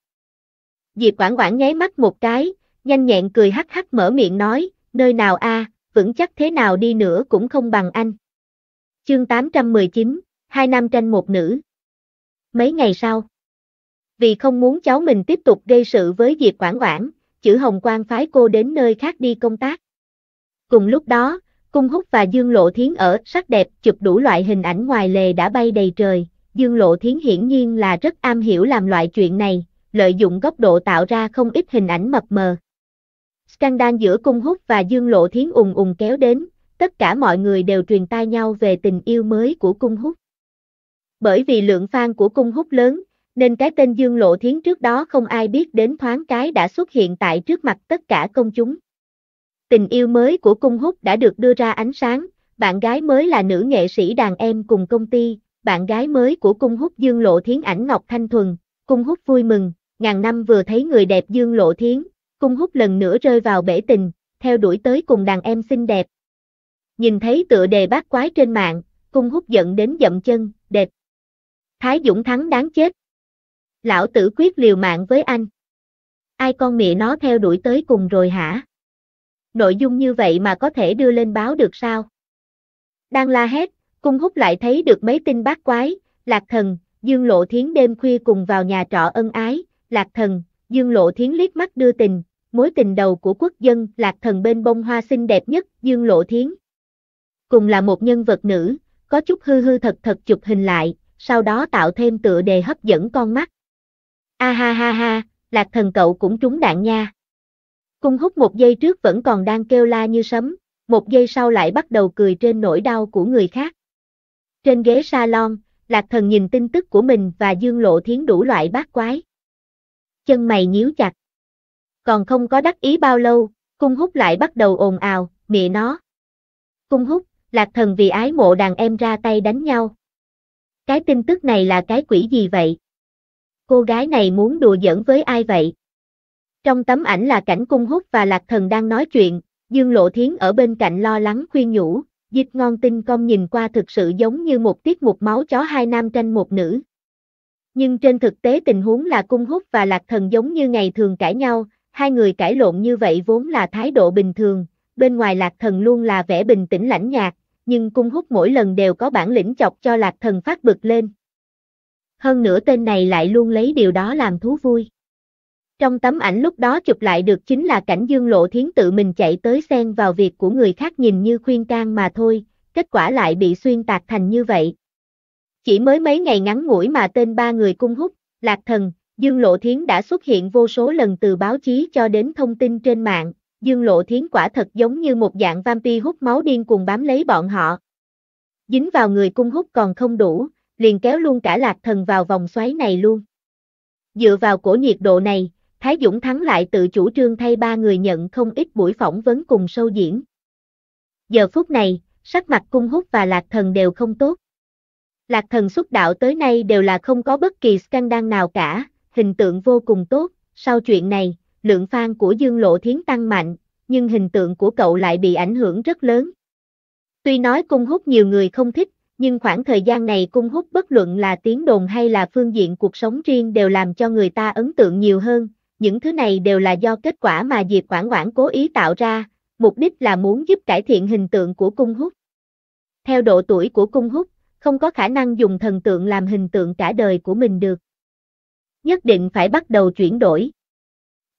Diệp Quảng Quảng nháy mắt một cái, nhanh nhẹn cười hắc hắc mở miệng nói, nơi nào a, vững chắc thế nào đi nữa cũng không bằng anh. Chương 819, hai nam tranh một nữ. Mấy ngày sau, vì không muốn cháu mình tiếp tục gây sự với Diệp Quảng Quảng, chữ Hồng Quang phái cô đến nơi khác đi công tác. Cùng lúc đó, Cung Húc và Dương Lộ Thiến ở sắc đẹp chụp đủ loại hình ảnh ngoài lề đã bay đầy trời, Dương Lộ Thiến hiển nhiên là rất am hiểu làm loại chuyện này, lợi dụng góc độ tạo ra không ít hình ảnh mập mờ. Scandal giữa Cung Húc và Dương Lộ Thiến ùng ùng kéo đến, tất cả mọi người đều truyền tai nhau về tình yêu mới của cung hút. Bởi vì lượng fan của cung hút lớn, nên cái tên Dương Lộ Thiến trước đó không ai biết đến thoáng cái đã xuất hiện tại trước mặt tất cả công chúng. Tình yêu mới của cung hút đã được đưa ra ánh sáng, bạn gái mới là nữ nghệ sĩ đàn em cùng công ty, bạn gái mới của cung hút Dương Lộ Thiến ảnh Ngọc Thanh Thuần, cung hút vui mừng, ngàn năm vừa thấy người đẹp Dương Lộ Thiến, cung hút lần nữa rơi vào bể tình, theo đuổi tới cùng đàn em xinh đẹp, Nhìn thấy tựa đề bát quái trên mạng, cung hút giận đến dậm chân, đẹp. Thái Dũng thắng đáng chết. Lão tử quyết liều mạng với anh. Ai con mẹ nó theo đuổi tới cùng rồi hả? Nội dung như vậy mà có thể đưa lên báo được sao? Đang la hét, cung hút lại thấy được mấy tin bát quái, lạc thần, dương lộ thiến đêm khuya cùng vào nhà trọ ân ái, lạc thần, dương lộ thiến liếc mắt đưa tình, mối tình đầu của quốc dân, lạc thần bên bông hoa xinh đẹp nhất, dương lộ thiến cùng là một nhân vật nữ, có chút hư hư thật thật chụp hình lại, sau đó tạo thêm tựa đề hấp dẫn con mắt. A ha ha ha, lạc thần cậu cũng trúng đạn nha. Cung hút một giây trước vẫn còn đang kêu la như sấm, một giây sau lại bắt đầu cười trên nỗi đau của người khác. Trên ghế salon, lạc thần nhìn tin tức của mình và dương lộ thiến đủ loại bát quái. Chân mày nhíu chặt. Còn không có đắc ý bao lâu, cung hút lại bắt đầu ồn ào, mẹ nó. Cung hút, Lạc thần vì ái mộ đàn em ra tay đánh nhau. Cái tin tức này là cái quỷ gì vậy? Cô gái này muốn đùa giỡn với ai vậy? Trong tấm ảnh là cảnh cung hút và lạc thần đang nói chuyện, Dương Lộ Thiến ở bên cạnh lo lắng khuyên nhủ, dịch ngon tinh công nhìn qua thực sự giống như một tiết mục máu chó hai nam tranh một nữ. Nhưng trên thực tế tình huống là cung hút và lạc thần giống như ngày thường cãi nhau, hai người cãi lộn như vậy vốn là thái độ bình thường, bên ngoài lạc thần luôn là vẻ bình tĩnh lãnh nhạt, nhưng cung hút mỗi lần đều có bản lĩnh chọc cho lạc thần phát bực lên. Hơn nữa tên này lại luôn lấy điều đó làm thú vui. Trong tấm ảnh lúc đó chụp lại được chính là cảnh Dương Lộ Thiến tự mình chạy tới xen vào việc của người khác nhìn như khuyên can mà thôi, kết quả lại bị xuyên tạc thành như vậy. Chỉ mới mấy ngày ngắn ngủi mà tên ba người cung hút, Lạc Thần, Dương Lộ Thiến đã xuất hiện vô số lần từ báo chí cho đến thông tin trên mạng, Dương Lộ Thiến quả thật giống như một dạng vampi hút máu điên cùng bám lấy bọn họ. Dính vào người cung hút còn không đủ, liền kéo luôn cả lạc thần vào vòng xoáy này luôn. Dựa vào cổ nhiệt độ này, Thái Dũng Thắng lại tự chủ trương thay ba người nhận không ít buổi phỏng vấn cùng sâu diễn. Giờ phút này, sắc mặt cung hút và lạc thần đều không tốt. Lạc thần xuất đạo tới nay đều là không có bất kỳ scandal nào cả, hình tượng vô cùng tốt, sau chuyện này, lượng fan của Dương Lộ Thiến tăng mạnh, nhưng hình tượng của cậu lại bị ảnh hưởng rất lớn. Tuy nói cung hút nhiều người không thích, nhưng khoảng thời gian này cung hút bất luận là tiếng đồn hay là phương diện cuộc sống riêng đều làm cho người ta ấn tượng nhiều hơn, những thứ này đều là do kết quả mà Diệp Quảng Quảng cố ý tạo ra, mục đích là muốn giúp cải thiện hình tượng của cung hút. Theo độ tuổi của cung hút, không có khả năng dùng thần tượng làm hình tượng cả đời của mình được. Nhất định phải bắt đầu chuyển đổi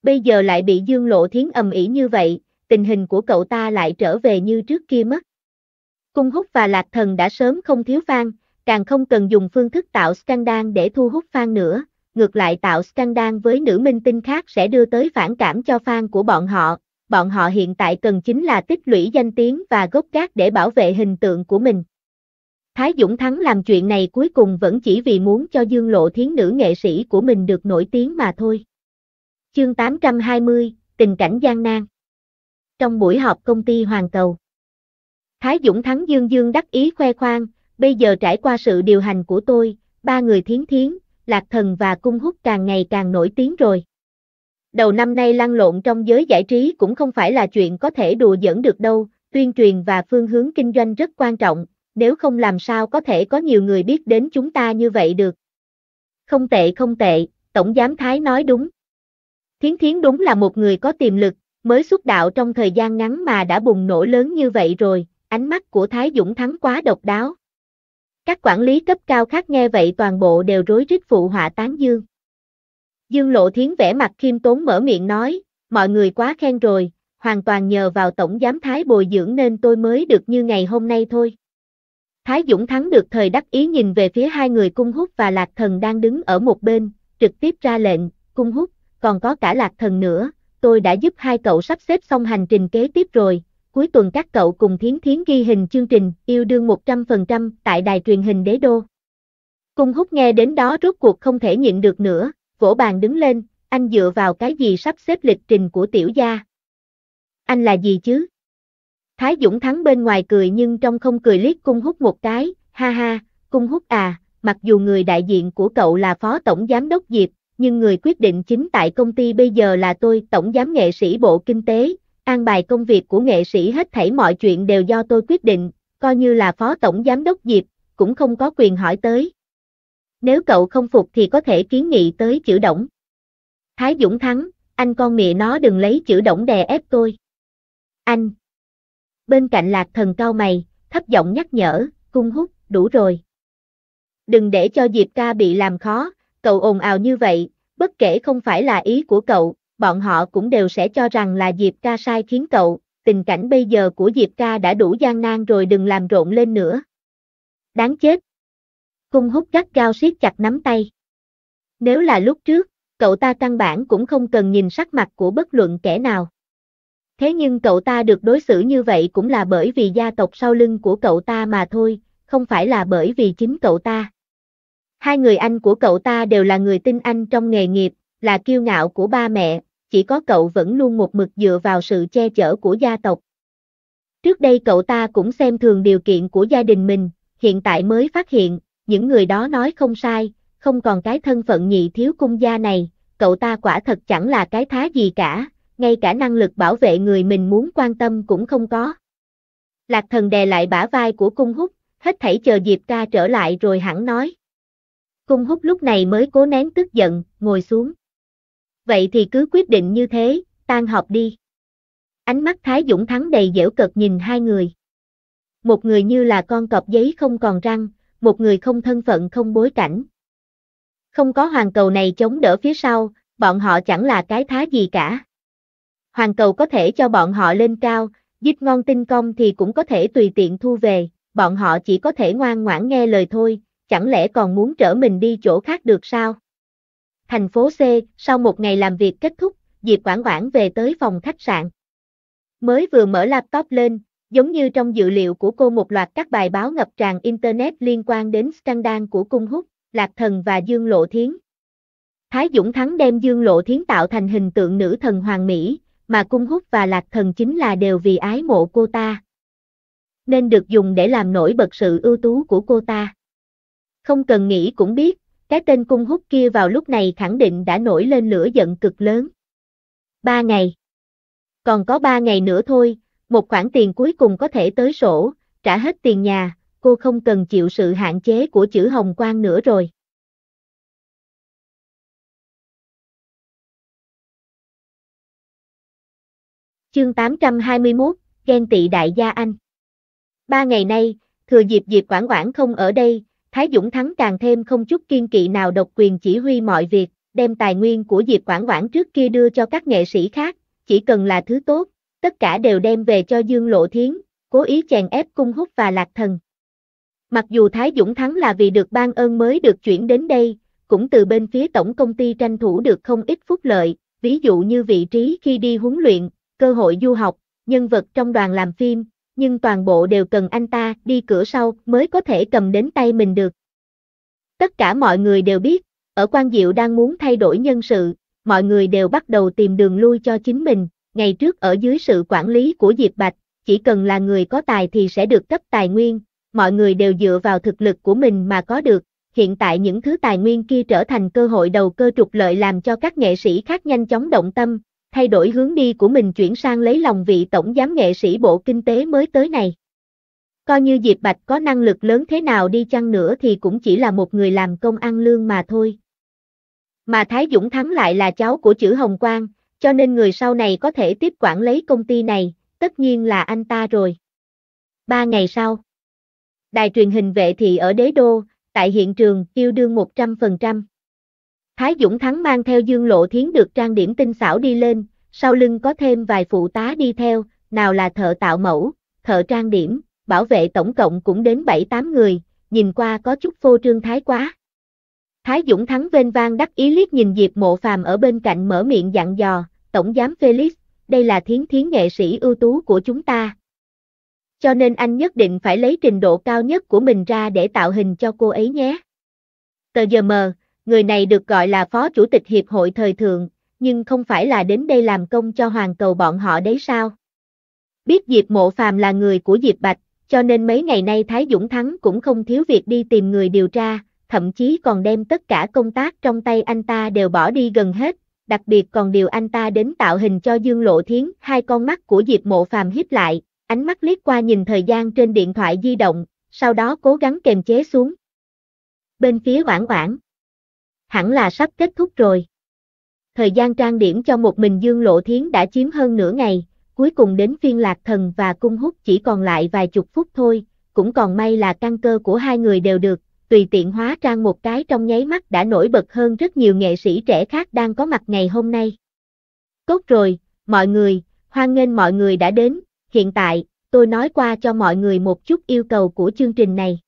bây giờ lại bị Dương Lộ Thiến ầm ĩ như vậy, tình hình của cậu ta lại trở về như trước kia mất. Cung hút và lạc thần đã sớm không thiếu fan, càng không cần dùng phương thức tạo scandal để thu hút fan nữa, ngược lại tạo scandal với nữ minh tinh khác sẽ đưa tới phản cảm cho fan của bọn họ. Bọn họ hiện tại cần chính là tích lũy danh tiếng và gốc gác để bảo vệ hình tượng của mình. Thái Dũng Thắng làm chuyện này cuối cùng vẫn chỉ vì muốn cho Dương Lộ Thiến nữ nghệ sĩ của mình được nổi tiếng mà thôi. Chương 820, tình cảnh gian nan. Trong buổi họp công ty Hoàng Cầu, Thái Dũng Thắng Dương Dương đắc ý khoe khoang, bây giờ trải qua sự điều hành của tôi, ba người thiến thiến, lạc thần và cung hút càng ngày càng nổi tiếng rồi. Đầu năm nay lăn lộn trong giới giải trí cũng không phải là chuyện có thể đùa giỡn được đâu, tuyên truyền và phương hướng kinh doanh rất quan trọng, nếu không làm sao có thể có nhiều người biết đến chúng ta như vậy được. Không tệ không tệ, Tổng Giám Thái nói đúng. Thiến Thiến đúng là một người có tiềm lực, mới xuất đạo trong thời gian ngắn mà đã bùng nổ lớn như vậy rồi, ánh mắt của Thái Dũng Thắng quá độc đáo. Các quản lý cấp cao khác nghe vậy toàn bộ đều rối rít phụ họa tán dương. Dương Lộ Thiến vẻ mặt khiêm tốn mở miệng nói, mọi người quá khen rồi, hoàn toàn nhờ vào Tổng Giám Thái bồi dưỡng nên tôi mới được như ngày hôm nay thôi. Thái Dũng Thắng được thời đắc ý nhìn về phía hai người cung hút và lạc thần đang đứng ở một bên, trực tiếp ra lệnh, cung hút, còn có cả lạc thần nữa, tôi đã giúp hai cậu sắp xếp xong hành trình kế tiếp rồi. Cuối tuần các cậu cùng Thiến Thiến ghi hình chương trình yêu đương 100% tại đài truyền hình đế đô. Cung hút nghe đến đó rốt cuộc không thể nhịn được nữa, vỗ bàn đứng lên, anh dựa vào cái gì sắp xếp lịch trình của tiểu gia. Anh là gì chứ? Thái Dũng Thắng bên ngoài cười nhưng trong không cười liếc cung hút một cái, ha ha, cung hút à, mặc dù người đại diện của cậu là phó tổng giám đốc Diệp, nhưng người quyết định chính tại công ty bây giờ là tôi, tổng giám nghệ sĩ bộ kinh tế, an bài công việc của nghệ sĩ hết thảy mọi chuyện đều do tôi quyết định, coi như là phó tổng giám đốc Diệp, cũng không có quyền hỏi tới. Nếu cậu không phục thì có thể kiến nghị tới chữ động. Thái Dũng thắng, anh con mẹ nó đừng lấy chữ động đè ép tôi. Anh. Bên cạnh lạc thần cao mày, thấp giọng nhắc nhở, cung hút, đủ rồi. Đừng để cho Diệp ca bị làm khó, cậu ồn ào như vậy, bất kể không phải là ý của cậu, bọn họ cũng đều sẽ cho rằng là Diệp ca sai khiến cậu, tình cảnh bây giờ của Diệp ca đã đủ gian nan rồi đừng làm rộn lên nữa. Đáng chết. Cung hút gắt cao siết chặt nắm tay. Nếu là lúc trước, cậu ta căn bản cũng không cần nhìn sắc mặt của bất luận kẻ nào. Thế nhưng cậu ta được đối xử như vậy cũng là bởi vì gia tộc sau lưng của cậu ta mà thôi, không phải là bởi vì chính cậu ta. Hai người anh của cậu ta đều là người tin anh trong nghề nghiệp, là kiêu ngạo của ba mẹ, chỉ có cậu vẫn luôn một mực dựa vào sự che chở của gia tộc. Trước đây cậu ta cũng xem thường điều kiện của gia đình mình, hiện tại mới phát hiện, những người đó nói không sai, không còn cái thân phận nhị thiếu cung gia này, cậu ta quả thật chẳng là cái thá gì cả, ngay cả năng lực bảo vệ người mình muốn quan tâm cũng không có. Lạc thần đè lại bả vai của cung hút, hết thảy chờ Diệp ca trở lại rồi hẳn nói. Cung hút lúc này mới cố nén tức giận, ngồi xuống. Vậy thì cứ quyết định như thế, tan họp đi. Ánh mắt Thái Dũng Thắng đầy dễu cợt nhìn hai người. Một người như là con cọp giấy không còn răng, một người không thân phận không bối cảnh. Không có hoàng cầu này chống đỡ phía sau, bọn họ chẳng là cái thá gì cả. Hoàng cầu có thể cho bọn họ lên cao, dít ngon tinh công thì cũng có thể tùy tiện thu về, bọn họ chỉ có thể ngoan ngoãn nghe lời thôi, chẳng lẽ còn muốn trở mình đi chỗ khác được sao? Thành phố C, sau một ngày làm việc kết thúc, Diệp Quảng Quảng về tới phòng khách sạn. Mới vừa mở laptop lên, giống như trong dự liệu của cô một loạt các bài báo ngập tràn Internet liên quan đến scandal của cung Húc, Lạc Thần và Dương Lộ Thiến. Thái Dũng Thắng đem Dương Lộ Thiến tạo thành hình tượng nữ thần hoàng mỹ, mà cung Húc và Lạc Thần chính là đều vì ái mộ cô ta. Nên được dùng để làm nổi bật sự ưu tú của cô ta không cần nghĩ cũng biết, cái tên cung hút kia vào lúc này khẳng định đã nổi lên lửa giận cực lớn. Ba ngày. Còn có ba ngày nữa thôi, một khoản tiền cuối cùng có thể tới sổ, trả hết tiền nhà, cô không cần chịu sự hạn chế của chữ hồng quan nữa rồi. Chương 821, ghen tị đại gia anh. Ba ngày nay, thừa dịp dịp quảng quảng không ở đây, Thái Dũng Thắng càng thêm không chút kiên kỵ nào độc quyền chỉ huy mọi việc, đem tài nguyên của Diệp Quảng Quảng trước kia đưa cho các nghệ sĩ khác, chỉ cần là thứ tốt, tất cả đều đem về cho Dương Lộ Thiến, cố ý chèn ép cung hút và lạc thần. Mặc dù Thái Dũng Thắng là vì được ban ơn mới được chuyển đến đây, cũng từ bên phía tổng công ty tranh thủ được không ít phúc lợi, ví dụ như vị trí khi đi huấn luyện, cơ hội du học, nhân vật trong đoàn làm phim, nhưng toàn bộ đều cần anh ta đi cửa sau mới có thể cầm đến tay mình được. Tất cả mọi người đều biết, ở Quan Diệu đang muốn thay đổi nhân sự, mọi người đều bắt đầu tìm đường lui cho chính mình, ngày trước ở dưới sự quản lý của Diệp Bạch, chỉ cần là người có tài thì sẽ được cấp tài nguyên, mọi người đều dựa vào thực lực của mình mà có được, hiện tại những thứ tài nguyên kia trở thành cơ hội đầu cơ trục lợi làm cho các nghệ sĩ khác nhanh chóng động tâm, thay đổi hướng đi của mình chuyển sang lấy lòng vị tổng giám nghệ sĩ bộ kinh tế mới tới này. Coi như Diệp Bạch có năng lực lớn thế nào đi chăng nữa thì cũng chỉ là một người làm công ăn lương mà thôi. Mà Thái Dũng Thắng lại là cháu của chữ Hồng Quang, cho nên người sau này có thể tiếp quản lấy công ty này, tất nhiên là anh ta rồi. Ba ngày sau, đài truyền hình vệ thị ở đế đô, tại hiện trường tiêu đương 100%. Thái Dũng Thắng mang theo Dương Lộ Thiến được trang điểm tinh xảo đi lên, sau lưng có thêm vài phụ tá đi theo, nào là thợ tạo mẫu, thợ trang điểm, bảo vệ tổng cộng cũng đến 7-8 người, nhìn qua có chút phô trương thái quá. Thái Dũng Thắng vênh vang đắc ý liếc nhìn Diệp Mộ Phàm ở bên cạnh mở miệng dặn dò, Tổng giám Felix, đây là thiến thiến nghệ sĩ ưu tú của chúng ta. Cho nên anh nhất định phải lấy trình độ cao nhất của mình ra để tạo hình cho cô ấy nhé. Tờ giờ mờ, người này được gọi là phó chủ tịch Hiệp hội Thời Thượng, nhưng không phải là đến đây làm công cho hoàng cầu bọn họ đấy sao? Biết Diệp Mộ Phàm là người của Diệp Bạch, cho nên mấy ngày nay Thái Dũng Thắng cũng không thiếu việc đi tìm người điều tra, thậm chí còn đem tất cả công tác trong tay anh ta đều bỏ đi gần hết, đặc biệt còn điều anh ta đến tạo hình cho Dương Lộ Thiến, hai con mắt của Diệp Mộ Phàm híp lại, ánh mắt liếc qua nhìn thời gian trên điện thoại di động, sau đó cố gắng kềm chế xuống. Bên phía Oản Oản hẳn là sắp kết thúc rồi. Thời gian trang điểm cho một mình Dương Lộ Thiến đã chiếm hơn nửa ngày, cuối cùng đến phiên Lạc Thần và Cung Húc chỉ còn lại vài chục phút thôi, cũng còn may là căn cơ của hai người đều được, tùy tiện hóa trang một cái trong nháy mắt đã nổi bật hơn rất nhiều nghệ sĩ trẻ khác đang có mặt ngày hôm nay. Tốt rồi, mọi người, hoan nghênh mọi người đã đến, hiện tại, tôi nói qua cho mọi người một chút yêu cầu của chương trình này.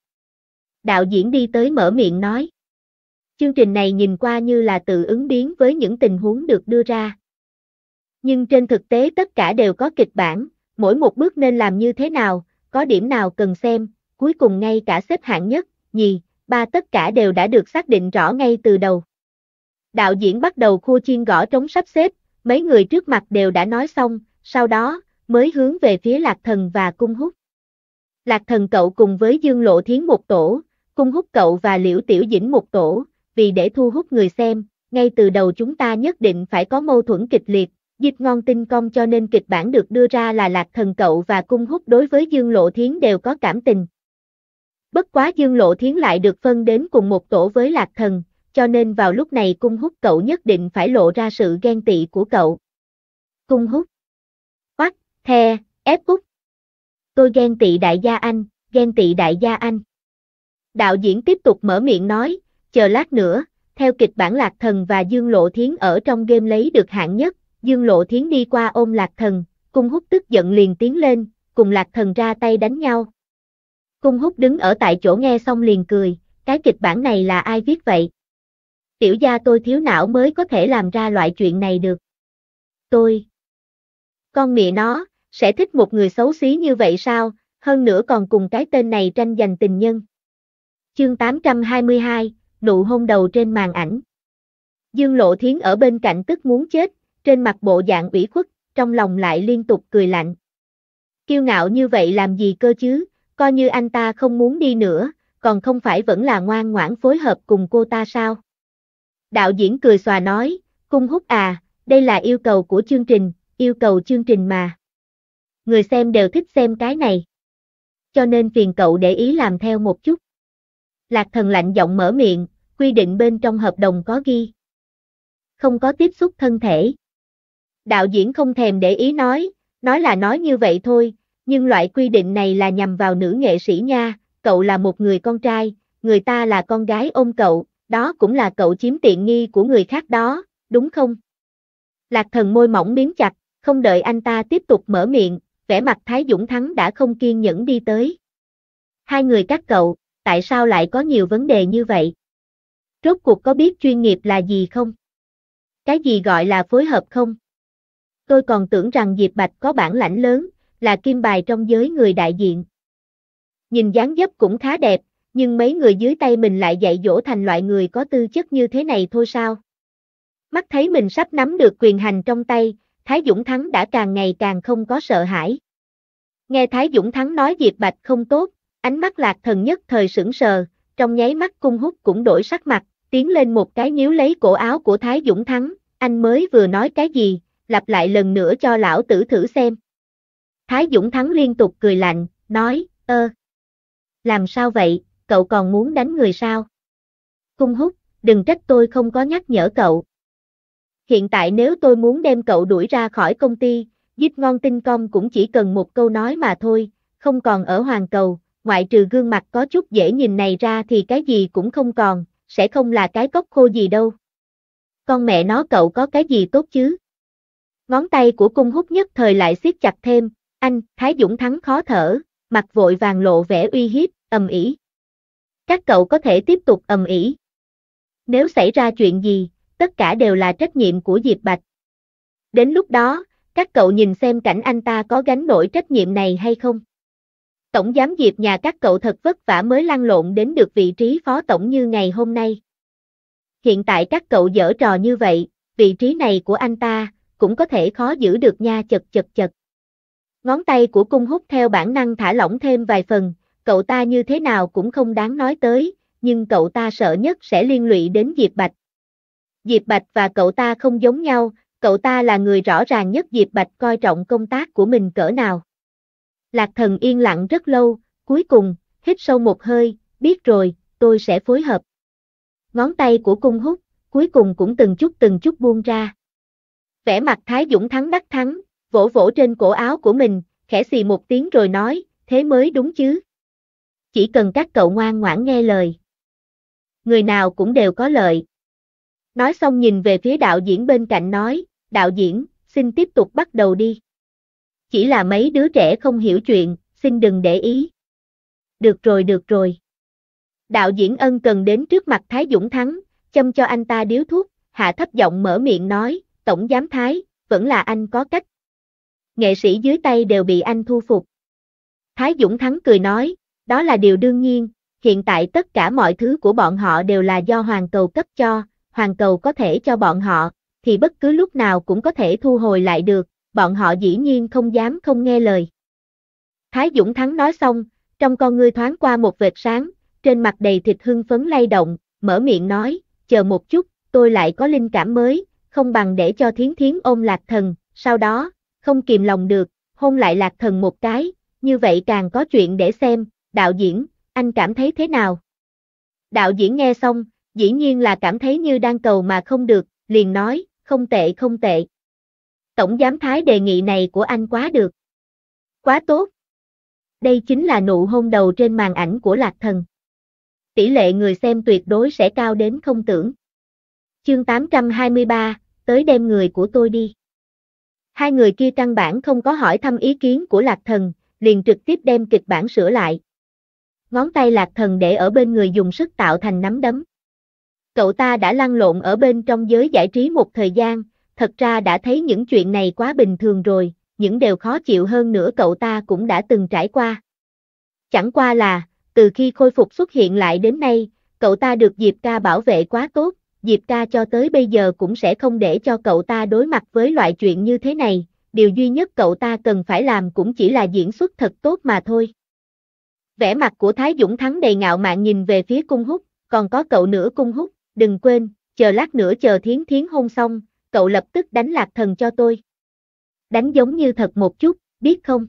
Đạo diễn đi tới mở miệng nói. Chương trình này nhìn qua như là tự ứng biến với những tình huống được đưa ra. Nhưng trên thực tế tất cả đều có kịch bản, mỗi một bước nên làm như thế nào, có điểm nào cần xem, cuối cùng ngay cả xếp hạng nhất, nhì, ba tất cả đều đã được xác định rõ ngay từ đầu. Đạo diễn bắt đầu khu chiên gõ trống sắp xếp, mấy người trước mặt đều đã nói xong, sau đó, mới hướng về phía Lạc Thần và Cung Húc. Lạc Thần cậu cùng với Dương Lộ Thiến một tổ, Cung Húc cậu và Liễu Tiểu Dĩnh một tổ, vì để thu hút người xem, ngay từ đầu chúng ta nhất định phải có mâu thuẫn kịch liệt, dịch ngon tinh công cho nên kịch bản được đưa ra là lạc thần cậu và cung hút đối với Dương Lộ Thiến đều có cảm tình. Bất quá Dương Lộ Thiến lại được phân đến cùng một tổ với lạc thần, cho nên vào lúc này cung hút cậu nhất định phải lộ ra sự ghen tị của cậu. Cung hút. Quắc, the, ép út. Tôi ghen tị đại gia anh, ghen tị đại gia anh. Đạo diễn tiếp tục mở miệng nói, chờ lát nữa, theo kịch bản Lạc Thần và Dương Lộ Thiến ở trong game lấy được hạng nhất, Dương Lộ Thiến đi qua ôm Lạc Thần, cung hút tức giận liền tiến lên, cùng Lạc Thần ra tay đánh nhau. Cung hút đứng ở tại chỗ nghe xong liền cười, cái kịch bản này là ai viết vậy? Tiểu gia tôi thiếu não mới có thể làm ra loại chuyện này được. Tôi. Con mẹ nó, sẽ thích một người xấu xí như vậy sao, hơn nữa còn cùng cái tên này tranh giành tình nhân. Chương 822, nụ hôn đầu trên màn ảnh. Dương Lộ Thiến ở bên cạnh tức muốn chết, trên mặt bộ dạng ủy khuất, trong lòng lại liên tục cười lạnh. Kiêu ngạo như vậy làm gì cơ chứ, coi như anh ta không muốn đi nữa, còn không phải vẫn là ngoan ngoãn phối hợp cùng cô ta sao? Đạo diễn cười xòa nói, cung hút à, đây là yêu cầu của chương trình, yêu cầu chương trình mà. Người xem đều thích xem cái này. Cho nên phiền cậu để ý làm theo một chút. Lạc thần lạnh giọng mở miệng, quy định bên trong hợp đồng có ghi. Không có tiếp xúc thân thể. Đạo diễn không thèm để ý nói, nói là nói như vậy thôi, nhưng loại quy định này là nhằm vào nữ nghệ sĩ nha, cậu là một người con trai, người ta là con gái ôm cậu, đó cũng là cậu chiếm tiện nghi của người khác đó, đúng không? Lạc thần môi mỏng miếng chặt, không đợi anh ta tiếp tục mở miệng, vẻ mặt Thái Dũng Thắng đã không kiên nhẫn đi tới. Hai người các cậu, tại sao lại có nhiều vấn đề như vậy? Rốt cuộc có biết chuyên nghiệp là gì không? Cái gì gọi là phối hợp không? Tôi còn tưởng rằng Diệp Bạch có bản lãnh lớn, là kim bài trong giới người đại diện. Nhìn dáng dấp cũng khá đẹp, nhưng mấy người dưới tay mình lại dạy dỗ thành loại người có tư chất như thế này thôi sao? Mắt thấy mình sắp nắm được quyền hành trong tay, Thái Dũng Thắng đã càng ngày càng không có sợ hãi. Nghe Thái Dũng Thắng nói Diệp Bạch không tốt, ánh mắt lạc thần nhất thời sững sờ, trong nháy mắt cung hút cũng đổi sắc mặt, tiến lên một cái nhíu lấy cổ áo của Thái Dũng Thắng, anh mới vừa nói cái gì, lặp lại lần nữa cho lão tử thử xem. Thái Dũng Thắng liên tục cười lạnh, nói, ơ, làm sao vậy, cậu còn muốn đánh người sao? Cung hút, đừng trách tôi không có nhắc nhở cậu. Hiện tại nếu tôi muốn đem cậu đuổi ra khỏi công ty, giết ngon tinh công cũng chỉ cần một câu nói mà thôi, không còn ở hoàng cầu, ngoại trừ gương mặt có chút dễ nhìn này ra thì cái gì cũng không còn, sẽ không là cái cốc khô gì đâu. Con mẹ nó cậu có cái gì tốt chứ? Ngón tay của cung hút nhất thời lại siết chặt thêm, anh, Thái Dũng Thắng khó thở, mặt vội vàng lộ vẻ uy hiếp, ầm ĩ. Các cậu có thể tiếp tục ầm ĩ. Nếu xảy ra chuyện gì, tất cả đều là trách nhiệm của Diệp Bạch. Đến lúc đó, các cậu nhìn xem cảnh anh ta có gánh nổi trách nhiệm này hay không. Tổng giám diệp nhà các cậu thật vất vả mới lăn lộn đến được vị trí phó tổng như ngày hôm nay. Hiện tại các cậu dở trò như vậy, vị trí này của anh ta, cũng có thể khó giữ được nha chật chật chật. Ngón tay của cung hút theo bản năng thả lỏng thêm vài phần, cậu ta như thế nào cũng không đáng nói tới, nhưng cậu ta sợ nhất sẽ liên lụy đến Diệp Bạch. Diệp Bạch và cậu ta không giống nhau, cậu ta là người rõ ràng nhất Diệp Bạch coi trọng công tác của mình cỡ nào. Lạc thần yên lặng rất lâu, cuối cùng, hít sâu một hơi, biết rồi, tôi sẽ phối hợp. Ngón tay của cung hút, cuối cùng cũng từng chút từng chút buông ra. Vẻ mặt Thái Dũng thắng đắc thắng, vỗ vỗ trên cổ áo của mình, khẽ xì một tiếng rồi nói, thế mới đúng chứ. Chỉ cần các cậu ngoan ngoãn nghe lời. Người nào cũng đều có lợi. Nói xong nhìn về phía đạo diễn bên cạnh nói, đạo diễn, xin tiếp tục bắt đầu đi chỉ là mấy đứa trẻ không hiểu chuyện, xin đừng để ý. Được rồi được rồi. Đạo diễn ân cần đến trước mặt Thái Dũng Thắng, châm cho anh ta điếu thuốc, hạ thấp giọng mở miệng nói, Tổng Giám Thái, vẫn là anh có cách. Nghệ sĩ dưới tay đều bị anh thu phục. Thái Dũng Thắng cười nói, đó là điều đương nhiên, hiện tại tất cả mọi thứ của bọn họ đều là do Hoàng Cầu cấp cho, Hoàng Cầu có thể cho bọn họ, thì bất cứ lúc nào cũng có thể thu hồi lại được, bọn họ dĩ nhiên không dám không nghe lời. Thái Dũng Thắng nói xong, trong con ngươi thoáng qua một vệt sáng, trên mặt đầy thịt hưng phấn lay động, mở miệng nói, chờ một chút, tôi lại có linh cảm mới, không bằng để cho thiến thiến ôm lạc thần, sau đó, không kìm lòng được, hôn lại lạc thần một cái, như vậy càng có chuyện để xem, đạo diễn, anh cảm thấy thế nào? Đạo diễn nghe xong, dĩ nhiên là cảm thấy như đang cầu mà không được, liền nói, không tệ không tệ. Tổng Giám Thái đề nghị này của anh quá được. Quá tốt. Đây chính là nụ hôn đầu trên màn ảnh của Lạc Thần. Tỷ lệ người xem tuyệt đối sẽ cao đến không tưởng. Chương 823, tới đem người của tôi đi. Hai người kia căn bản không có hỏi thăm ý kiến của Lạc Thần, liền trực tiếp đem kịch bản sửa lại. Ngón tay Lạc Thần để ở bên người dùng sức tạo thành nắm đấm. Cậu ta đã lăn lộn ở bên trong giới giải trí một thời gian, thật ra đã thấy những chuyện này quá bình thường rồi, những điều khó chịu hơn nữa cậu ta cũng đã từng trải qua. Chẳng qua là, từ khi khôi phục xuất hiện lại đến nay, cậu ta được Diệp ca bảo vệ quá tốt, Diệp ca cho tới bây giờ cũng sẽ không để cho cậu ta đối mặt với loại chuyện như thế này, điều duy nhất cậu ta cần phải làm cũng chỉ là diễn xuất thật tốt mà thôi. Vẻ mặt của Thái Dũng Thắng đầy ngạo mạn nhìn về phía cung hút, còn có cậu nữa cung hút, đừng quên, chờ lát nữa chờ Thiến Thiến hôn xong, cậu lập tức đánh lạc thần cho tôi. Đánh giống như thật một chút, biết không?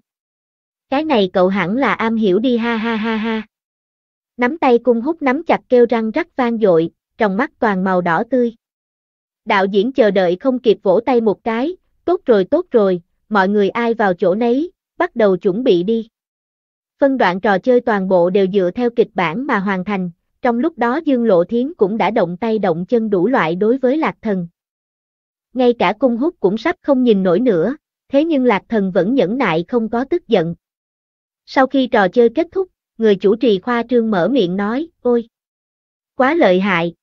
Cái này cậu hẳn là am hiểu đi ha ha ha ha. Nắm tay cung hút nắm chặt kêu răng rắc vang dội, trong mắt toàn màu đỏ tươi. Đạo diễn chờ đợi không kịp vỗ tay một cái, tốt rồi tốt rồi, mọi người ai vào chỗ nấy, bắt đầu chuẩn bị đi. Phân đoạn trò chơi toàn bộ đều dựa theo kịch bản mà hoàn thành, trong lúc đó Dương Lộ Thiến cũng đã động tay động chân đủ loại đối với Lạc Thần, ngay cả cung hút cũng sắp không nhìn nổi nữa, thế nhưng lạc thần vẫn nhẫn nại không có tức giận. Sau khi trò chơi kết thúc, người chủ trì khoa trương mở miệng nói, ôi, quá lợi hại.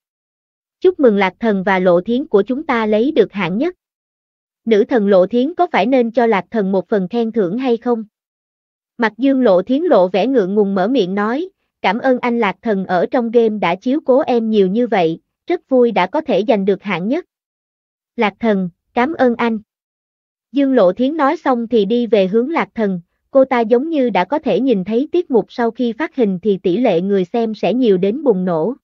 Chúc mừng lạc thần và lộ thiến của chúng ta lấy được hạng nhất. Nữ thần lộ thiến có phải nên cho lạc thần một phần khen thưởng hay không? Mặt dương lộ thiến lộ vẻ ngượng ngùng mở miệng nói, cảm ơn anh lạc thần ở trong game đã chiếu cố em nhiều như vậy, rất vui đã có thể giành được hạng nhất. Lạc thần, cảm ơn anh. Dương Lộ Thiến nói xong thì đi về hướng Lạc thần, cô ta giống như đã có thể nhìn thấy tiết mục sau khi phát hình thì tỷ lệ người xem sẽ nhiều đến bùng nổ.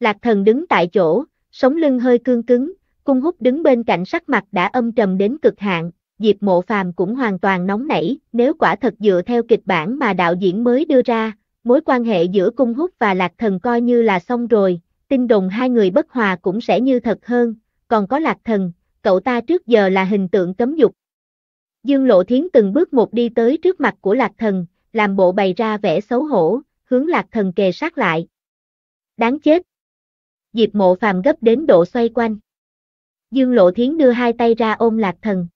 Lạc thần đứng tại chỗ, sống lưng hơi cương cứng, cung hút đứng bên cạnh sắc mặt đã âm trầm đến cực hạn, Diệp Mộ Phàm cũng hoàn toàn nóng nảy, nếu quả thật dựa theo kịch bản mà đạo diễn mới đưa ra, mối quan hệ giữa cung hút và lạc thần coi như là xong rồi, tin đồn hai người bất hòa cũng sẽ như thật hơn, còn có lạc thần, cậu ta trước giờ là hình tượng cấm dục. Dương Lộ Thiến từng bước một đi tới trước mặt của lạc thần, làm bộ bày ra vẻ xấu hổ, hướng lạc thần kề sát lại. Đáng chết. Diệp mộ phàm gấp đến độ xoay quanh. Dương Lộ Thiến đưa hai tay ra ôm lạc thần.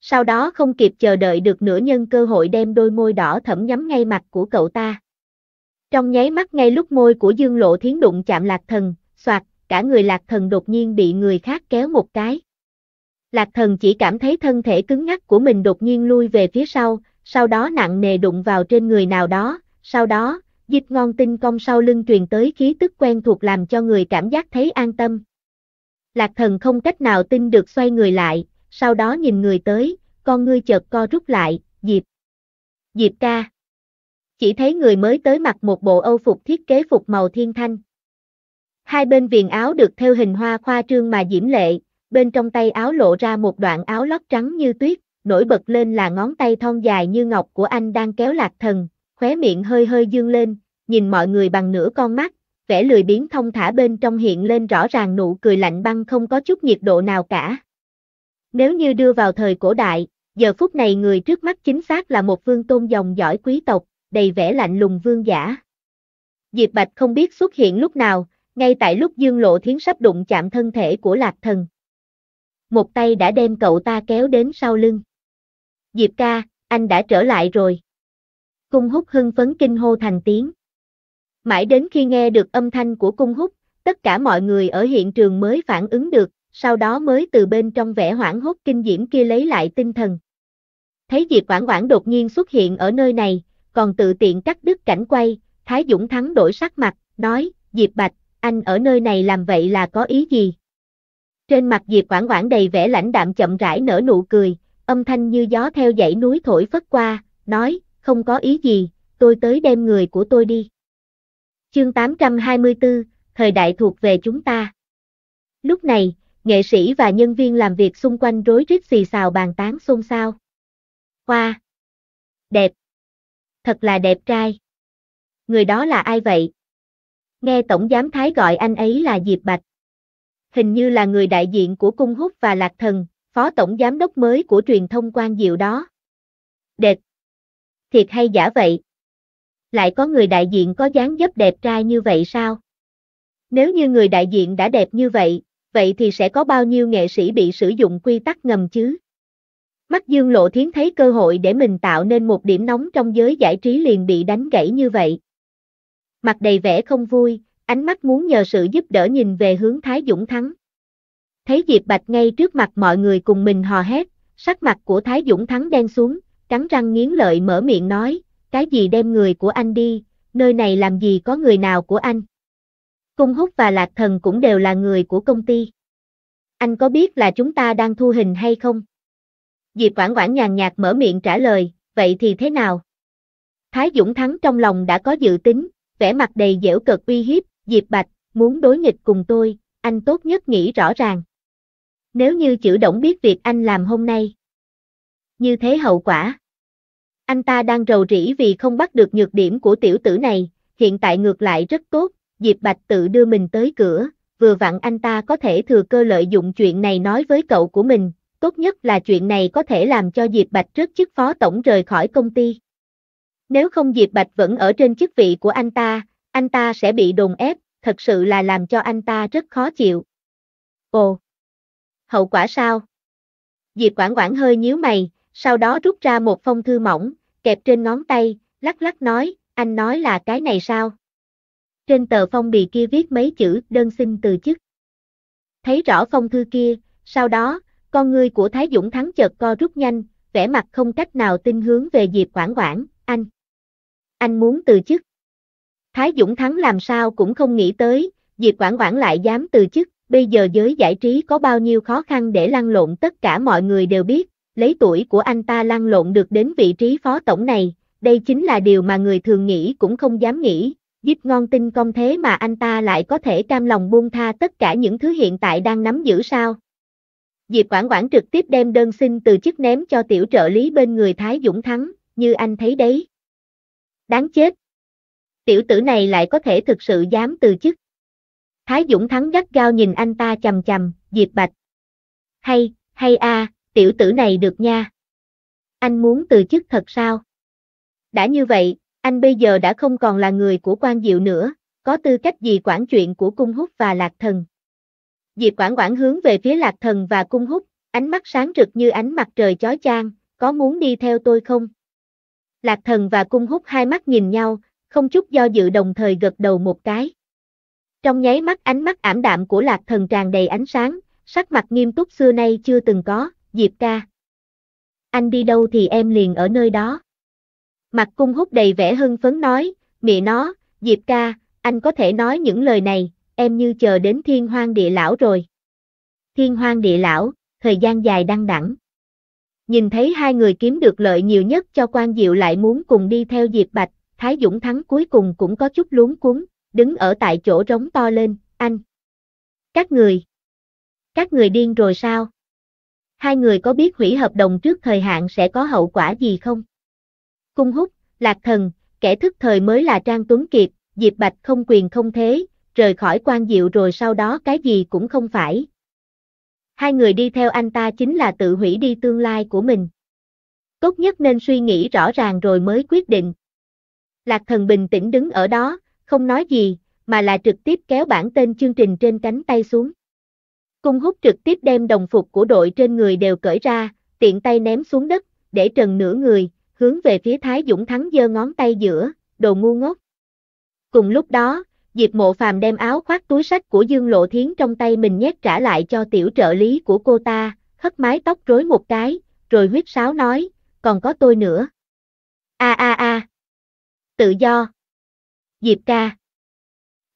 Sau đó không kịp chờ đợi được nửa nhân cơ hội đem đôi môi đỏ thẫm nhắm ngay mặt của cậu ta. Trong nháy mắt ngay lúc môi của Dương Lộ Thiến đụng chạm lạc thần, soạt, cả người lạc thần đột nhiên bị người khác kéo một cái. Lạc thần chỉ cảm thấy thân thể cứng ngắc của mình đột nhiên lui về phía sau, sau đó nặng nề đụng vào trên người nào đó, sau đó, dịch ngon tinh cong sau lưng truyền tới khí tức quen thuộc làm cho người cảm giác thấy an tâm. Lạc thần không cách nào tin được xoay người lại, sau đó nhìn người tới, con ngươi chợt co rút lại, Diệp. Diệp ca. Chỉ thấy người mới tới mặc một bộ âu phục thiết kế phục màu thiên thanh. Hai bên viền áo được theo hình hoa khoa trương mà diễm lệ, bên trong tay áo lộ ra một đoạn áo lót trắng như tuyết, nổi bật lên là ngón tay thon dài như ngọc của anh đang kéo lạc thần, khóe miệng hơi hơi dương lên, nhìn mọi người bằng nửa con mắt, vẻ lười biếng thông thả bên trong hiện lên rõ ràng nụ cười lạnh băng không có chút nhiệt độ nào cả. Nếu như đưa vào thời cổ đại, giờ phút này người trước mắt chính xác là một vương tôn dòng dõi quý tộc, đầy vẻ lạnh lùng vương giả. Diệp Bạch không biết xuất hiện lúc nào, ngay tại lúc Dương Lộ Thiến sắp đụng chạm thân thể của Lạc Thần. Một tay đã đem cậu ta kéo đến sau lưng. Diệp ca, anh đã trở lại rồi. Cung hút hưng phấn kinh hô thành tiếng. Mãi đến khi nghe được âm thanh của cung hút, tất cả mọi người ở hiện trường mới phản ứng được, sau đó mới từ bên trong vẻ hoảng hốt kinh diễm kia lấy lại tinh thần. Thấy Diệp Quảng Quảng đột nhiên xuất hiện ở nơi này, còn tự tiện cắt đứt cảnh quay, Thái Dũng Thắng đổi sắc mặt, nói, Diệp Bạch, anh ở nơi này làm vậy là có ý gì? Trên mặt Diệp Quảng Quảng đầy vẻ lãnh đạm chậm rãi nở nụ cười, âm thanh như gió theo dãy núi thổi phất qua, nói, không có ý gì, tôi tới đem người của tôi đi. Chương 824, thời đại thuộc về chúng ta. Lúc này, nghệ sĩ và nhân viên làm việc xung quanh rối rít xì xào bàn tán xôn xao. Hoa! Đẹp! Thật là đẹp trai! Người đó là ai vậy? Nghe Tổng Giám Thái gọi anh ấy là Diệp Bạch. Hình như là người đại diện của Cung hút và Lạc Thần, Phó Tổng Giám Đốc mới của truyền thông quan diệu đó. Đệt. Thiệt hay giả vậy? Lại có người đại diện có dáng dấp đẹp trai như vậy sao? Nếu như người đại diện đã đẹp như vậy, vậy thì sẽ có bao nhiêu nghệ sĩ bị sử dụng quy tắc ngầm chứ? Mắt Dương Lộ Thiến thấy cơ hội để mình tạo nên một điểm nóng trong giới giải trí liền bị đánh gãy như vậy mặt đầy vẻ không vui, ánh mắt muốn nhờ sự giúp đỡ nhìn về hướng Thái Dũng Thắng. Thấy Diệp Bạch ngay trước mặt mọi người cùng mình hò hét, sắc mặt của Thái Dũng Thắng đen xuống, cắn răng nghiến lợi mở miệng nói, cái gì đem người của anh đi, nơi này làm gì có người nào của anh. Cung Húc và Lạc Thần cũng đều là người của công ty. Anh có biết là chúng ta đang thu hình hay không? Diệp Quảng Quảng nhàn nhạt mở miệng trả lời, vậy thì thế nào? Thái Dũng Thắng trong lòng đã có dự tính, vẻ mặt đầy dẻo cợt uy hiếp, Diệp Bạch, muốn đối nghịch cùng tôi, anh tốt nhất nghĩ rõ ràng. Nếu như chữ động biết việc anh làm hôm nay, như thế hậu quả. Anh ta đang rầu rĩ vì không bắt được nhược điểm của tiểu tử này, hiện tại ngược lại rất tốt, Diệp Bạch tự đưa mình tới cửa, vừa vặn anh ta có thể thừa cơ lợi dụng chuyện này nói với cậu của mình, tốt nhất là chuyện này có thể làm cho Diệp Bạch trước chức phó tổng rời khỏi công ty. Nếu không Diệp Bạch vẫn ở trên chức vị của anh ta, anh ta sẽ bị đồn ép, thật sự là làm cho anh ta rất khó chịu. Ồ! Hậu quả sao? Diệp Quảng Quảng hơi nhíu mày, sau đó rút ra một phong thư mỏng, kẹp trên ngón tay, lắc lắc nói, anh nói là cái này sao? Trên tờ phong bì kia viết mấy chữ đơn xin từ chức. Thấy rõ phong thư kia, sau đó, con ngươi của Thái Dũng Thắng chợt co rút nhanh, vẻ mặt không cách nào tin hướng về Diệp Quảng Quảng, anh anh muốn từ chức. Thái Dũng Thắng làm sao cũng không nghĩ tới, Diệp Quảng Quảng lại dám từ chức, bây giờ giới giải trí có bao nhiêu khó khăn để lăn lộn tất cả mọi người đều biết, lấy tuổi của anh ta lăn lộn được đến vị trí phó tổng này, đây chính là điều mà người thường nghĩ cũng không dám nghĩ, Diệp ngon tin công thế mà anh ta lại có thể cam lòng buông tha tất cả những thứ hiện tại đang nắm giữ sao. Diệp Quảng Quảng trực tiếp đem đơn xin từ chức ném cho tiểu trợ lý bên người Thái Dũng Thắng, như anh thấy đấy. Đáng chết. Tiểu tử này lại có thể thực sự dám từ chức. Thái Dũng Thắng gắt gao nhìn anh ta chầm chầm, Diệp Bạch. Hay, hay a, tiểu tử này được nha. Anh muốn từ chức thật sao? Đã như vậy, anh bây giờ đã không còn là người của quan diệu nữa, có tư cách gì quản chuyện của cung húc và lạc thần. Diệp quản quản hướng về phía lạc thần và cung húc, ánh mắt sáng rực như ánh mặt trời chói chang, có muốn đi theo tôi không? Lạc thần và cung hút hai mắt nhìn nhau, không chút do dự đồng thời gật đầu một cái. Trong nháy mắt ánh mắt ảm đạm của lạc thần tràn đầy ánh sáng, sắc mặt nghiêm túc xưa nay chưa từng có, Diệp ca. Anh đi đâu thì em liền ở nơi đó. Mặt cung hút đầy vẻ hưng phấn nói, mẹ nó, Diệp ca, anh có thể nói những lời này, em như chờ đến thiên hoang địa lão rồi. Thiên hoang địa lão, thời gian dài đăng đẳng nhìn thấy hai người kiếm được lợi nhiều nhất cho quan diệu lại muốn cùng đi theo Diệp Bạch, Thái Dũng thắng cuối cùng cũng có chút luống cuốn, đứng ở tại chỗ rống to lên, anh. Các người. Các người điên rồi sao? Hai người có biết hủy hợp đồng trước thời hạn sẽ có hậu quả gì không? Cung hút, lạc thần, kẻ thức thời mới là Trang Tuấn Kiệt, Diệp Bạch không quyền không thế, rời khỏi quan diệu rồi sau đó cái gì cũng không phải, hai người đi theo anh ta chính là tự hủy đi tương lai của mình. Tốt nhất nên suy nghĩ rõ ràng rồi mới quyết định. Lạc thần bình tĩnh đứng ở đó, không nói gì, mà là trực tiếp kéo bản tên chương trình trên cánh tay xuống. Cung hút trực tiếp đem đồng phục của đội trên người đều cởi ra, tiện tay ném xuống đất, để trần nửa người, hướng về phía Thái Dũng Thắng giơ ngón tay giữa, đồ ngu ngốc. Cùng lúc đó, Diệp Mộ Phàm đem áo khoác túi sách của Dương Lộ Thiến trong tay mình nhét trả lại cho tiểu trợ lý của cô ta, hất mái tóc rối một cái, rồi huyết sáo nói, còn có tôi nữa. A a a. Tự do. Diệp ca.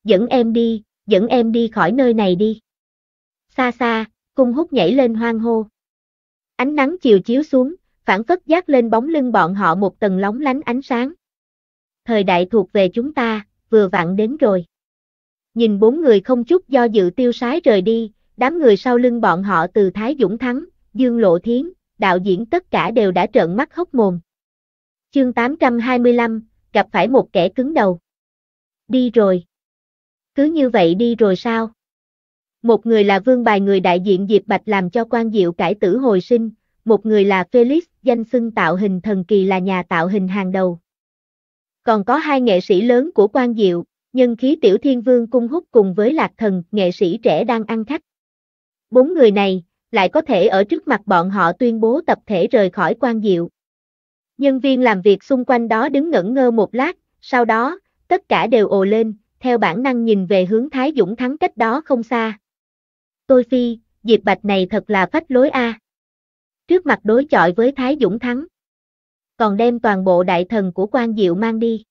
Dẫn em đi, dẫn em đi khỏi nơi này đi. Xa xa, cung hút nhảy lên hoang hô. Ánh nắng chiều chiếu xuống, phản phất giác lên bóng lưng bọn họ một tầng lóng lánh ánh sáng. Thời đại thuộc về chúng ta, vừa vặn đến rồi. Nhìn bốn người không chút do dự tiêu sái rời đi, đám người sau lưng bọn họ từ Thái Dũng Thắng, Dương Lộ Thiến, đạo diễn tất cả đều đã trợn mắt hốc mồm. Chương 825, gặp phải một kẻ cứng đầu. Đi rồi. Cứ như vậy đi rồi sao? Một người là vương bài người đại diện Diệp Bạch làm cho quan diệu cải tử hồi sinh, một người là Felix, danh xưng tạo hình thần kỳ là nhà tạo hình hàng đầu, còn có hai nghệ sĩ lớn của quan Diệu, nhân khí Tiểu Thiên Vương cung hút cùng với Lạc Thần, nghệ sĩ trẻ đang ăn khách. Bốn người này, lại có thể ở trước mặt bọn họ tuyên bố tập thể rời khỏi quan Diệu. Nhân viên làm việc xung quanh đó đứng ngẩn ngơ một lát, sau đó, tất cả đều ồ lên, theo bản năng nhìn về hướng Thái Dũng Thắng cách đó không xa. Tôi phi, Diệp Bạch này thật là phách lối a. À. Trước mặt đối chọi với Thái Dũng Thắng còn đem toàn bộ đại thần của quan diệu mang đi.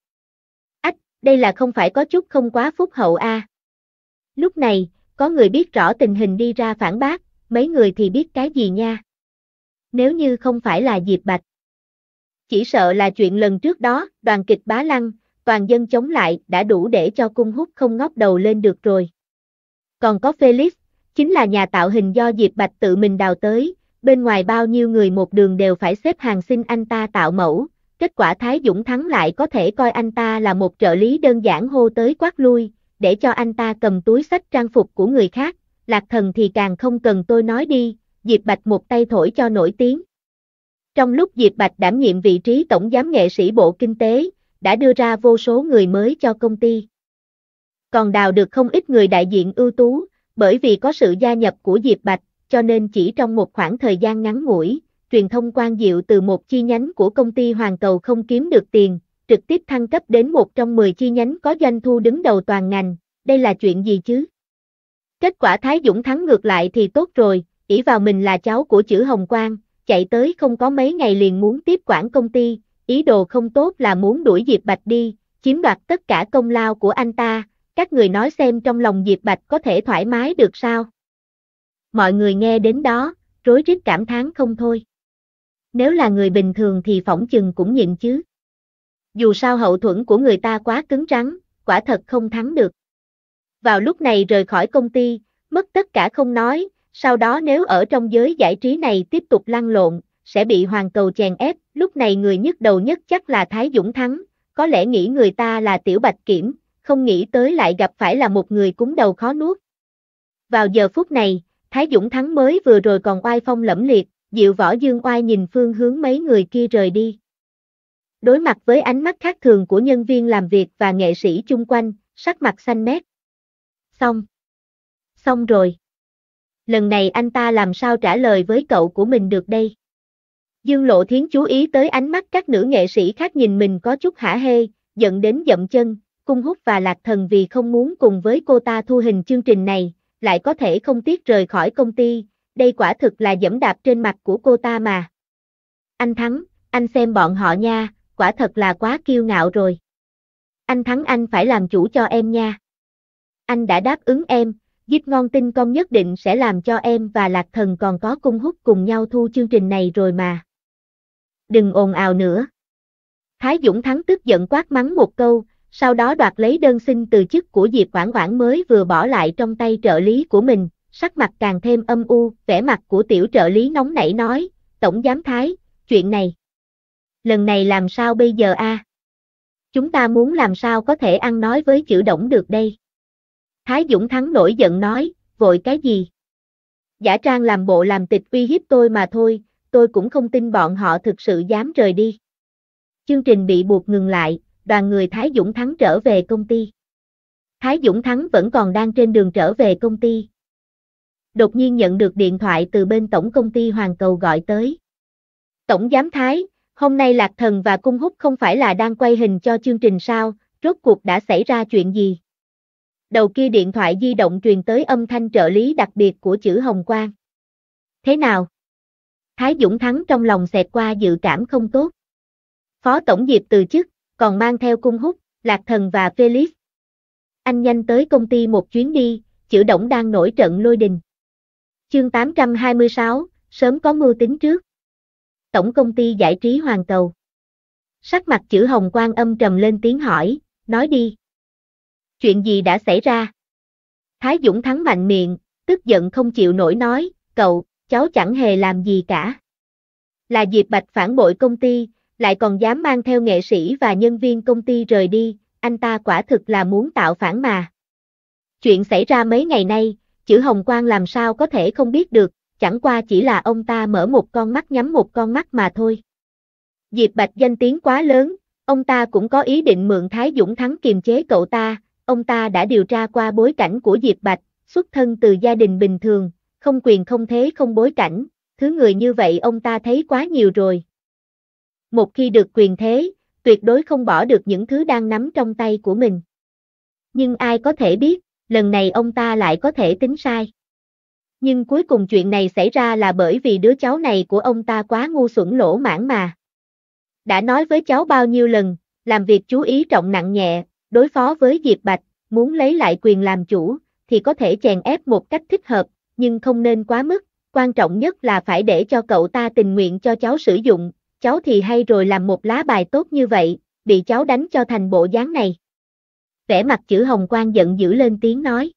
Ách, đây là không phải có chút không quá phúc hậu a. Lúc này, có người biết rõ tình hình đi ra phản bác, mấy người thì biết cái gì nha. Nếu như không phải là Diệp Bạch. Chỉ sợ là chuyện lần trước đó, đoàn kịch bá lăng, toàn dân chống lại đã đủ để cho cung hút không ngóc đầu lên được rồi. Còn có Felix, chính là nhà tạo hình do Diệp Bạch tự mình đào tới, bên ngoài bao nhiêu người một đường đều phải xếp hàng xin anh ta tạo mẫu, kết quả Thái Dũng thắng lại có thể coi anh ta là một trợ lý đơn giản hô tới quát lui, để cho anh ta cầm túi sách trang phục của người khác, lạc thần thì càng không cần tôi nói đi, Diệp Bạch một tay thổi cho nổi tiếng. Trong lúc Diệp Bạch đảm nhiệm vị trí Tổng Giám nghệ sĩ Bộ Kinh tế, đã đưa ra vô số người mới cho công ty. Còn đào được không ít người đại diện ưu tú, bởi vì có sự gia nhập của Diệp Bạch, cho nên chỉ trong một khoảng thời gian ngắn ngủi, truyền thông quan diệu từ một chi nhánh của công ty hoàng Cầu không kiếm được tiền, trực tiếp thăng cấp đến một trong 10 chi nhánh có doanh thu đứng đầu toàn ngành, đây là chuyện gì chứ? Kết quả Thái Dũng thắng ngược lại thì tốt rồi, ỷ vào mình là cháu của chữ Hồng Quang, chạy tới không có mấy ngày liền muốn tiếp quản công ty, ý đồ không tốt là muốn đuổi Diệp Bạch đi, chiếm đoạt tất cả công lao của anh ta, các người nói xem trong lòng Diệp Bạch có thể thoải mái được sao? mọi người nghe đến đó, rối rít cảm thán không thôi. Nếu là người bình thường thì phỏng chừng cũng nhịn chứ. Dù sao hậu thuẫn của người ta quá cứng rắn, quả thật không thắng được. Vào lúc này rời khỏi công ty, mất tất cả không nói, sau đó nếu ở trong giới giải trí này tiếp tục lăn lộn, sẽ bị hoàn cầu chèn ép, lúc này người nhức đầu nhất chắc là Thái Dũng Thắng, có lẽ nghĩ người ta là Tiểu Bạch Kiểm, không nghĩ tới lại gặp phải là một người cúng đầu khó nuốt. Vào giờ phút này, Thái Dũng Thắng mới vừa rồi còn oai phong lẫm liệt, Diệu Võ Dương oai nhìn phương hướng mấy người kia rời đi. Đối mặt với ánh mắt khác thường của nhân viên làm việc và nghệ sĩ chung quanh, sắc mặt xanh mét. Xong. Xong rồi. Lần này anh ta làm sao trả lời với cậu của mình được đây? Dương Lộ Thiến chú ý tới ánh mắt các nữ nghệ sĩ khác nhìn mình có chút hả hê, giận đến dậm chân, cung hút và lạc thần vì không muốn cùng với cô ta thu hình chương trình này, lại có thể không tiếc rời khỏi công ty, đây quả thực là dẫm đạp trên mặt của cô ta mà. Anh Thắng, anh xem bọn họ nha, quả thật là quá kiêu ngạo rồi. Anh Thắng anh phải làm chủ cho em nha. Anh đã đáp ứng em, giúp ngon tin con nhất định sẽ làm cho em và Lạc Thần còn có cung hút cùng nhau thu chương trình này rồi mà. Đừng ồn ào nữa. Thái Dũng Thắng tức giận quát mắng một câu, sau đó đoạt lấy đơn xin từ chức của Diệp Quảng Quảng mới vừa bỏ lại trong tay trợ lý của mình, sắc mặt càng thêm âm u, vẻ mặt của tiểu trợ lý nóng nảy nói, Tổng Giám Thái, chuyện này. Lần này làm sao bây giờ a? À? Chúng ta muốn làm sao có thể ăn nói với chữ động được đây? Thái Dũng Thắng nổi giận nói, vội cái gì? Giả trang làm bộ làm tịch uy hiếp tôi mà thôi, tôi cũng không tin bọn họ thực sự dám rời đi. Chương trình bị buộc ngừng lại, đoàn người Thái Dũng Thắng trở về công ty. Thái Dũng Thắng vẫn còn đang trên đường trở về công ty. Đột nhiên nhận được điện thoại từ bên tổng công ty Hoàng Cầu gọi tới. Tổng giám Thái, hôm nay Lạc Thần và Cung Húc không phải là đang quay hình cho chương trình sao, rốt cuộc đã xảy ra chuyện gì? Đầu kia điện thoại di động truyền tới âm thanh trợ lý đặc biệt của chữ Hồng Quang. Thế nào? Thái Dũng Thắng trong lòng xẹt qua dự cảm không tốt. Phó Tổng Diệp từ chức, còn mang theo cung hút, lạc thần và Felix. Anh nhanh tới công ty một chuyến đi, chữ động đang nổi trận lôi đình. Chương 826, sớm có mưu tính trước. Tổng công ty giải trí hoàn cầu. Sắc mặt chữ hồng quang âm trầm lên tiếng hỏi, nói đi. Chuyện gì đã xảy ra? Thái Dũng thắng mạnh miệng, tức giận không chịu nổi nói, cậu, cháu chẳng hề làm gì cả. Là Diệp Bạch phản bội công ty, lại còn dám mang theo nghệ sĩ và nhân viên công ty rời đi, anh ta quả thực là muốn tạo phản mà. Chuyện xảy ra mấy ngày nay, chữ Hồng Quang làm sao có thể không biết được, chẳng qua chỉ là ông ta mở một con mắt nhắm một con mắt mà thôi. Diệp Bạch danh tiếng quá lớn, ông ta cũng có ý định mượn Thái Dũng Thắng kiềm chế cậu ta, ông ta đã điều tra qua bối cảnh của Diệp Bạch, xuất thân từ gia đình bình thường, không quyền không thế không bối cảnh, thứ người như vậy ông ta thấy quá nhiều rồi, một khi được quyền thế, tuyệt đối không bỏ được những thứ đang nắm trong tay của mình. Nhưng ai có thể biết, lần này ông ta lại có thể tính sai. Nhưng cuối cùng chuyện này xảy ra là bởi vì đứa cháu này của ông ta quá ngu xuẩn lỗ mãn mà. Đã nói với cháu bao nhiêu lần, làm việc chú ý trọng nặng nhẹ, đối phó với Diệp Bạch, muốn lấy lại quyền làm chủ, thì có thể chèn ép một cách thích hợp, nhưng không nên quá mức, quan trọng nhất là phải để cho cậu ta tình nguyện cho cháu sử dụng, cháu thì hay rồi làm một lá bài tốt như vậy, bị cháu đánh cho thành bộ dáng này. Vẻ mặt chữ hồng quang giận dữ lên tiếng nói.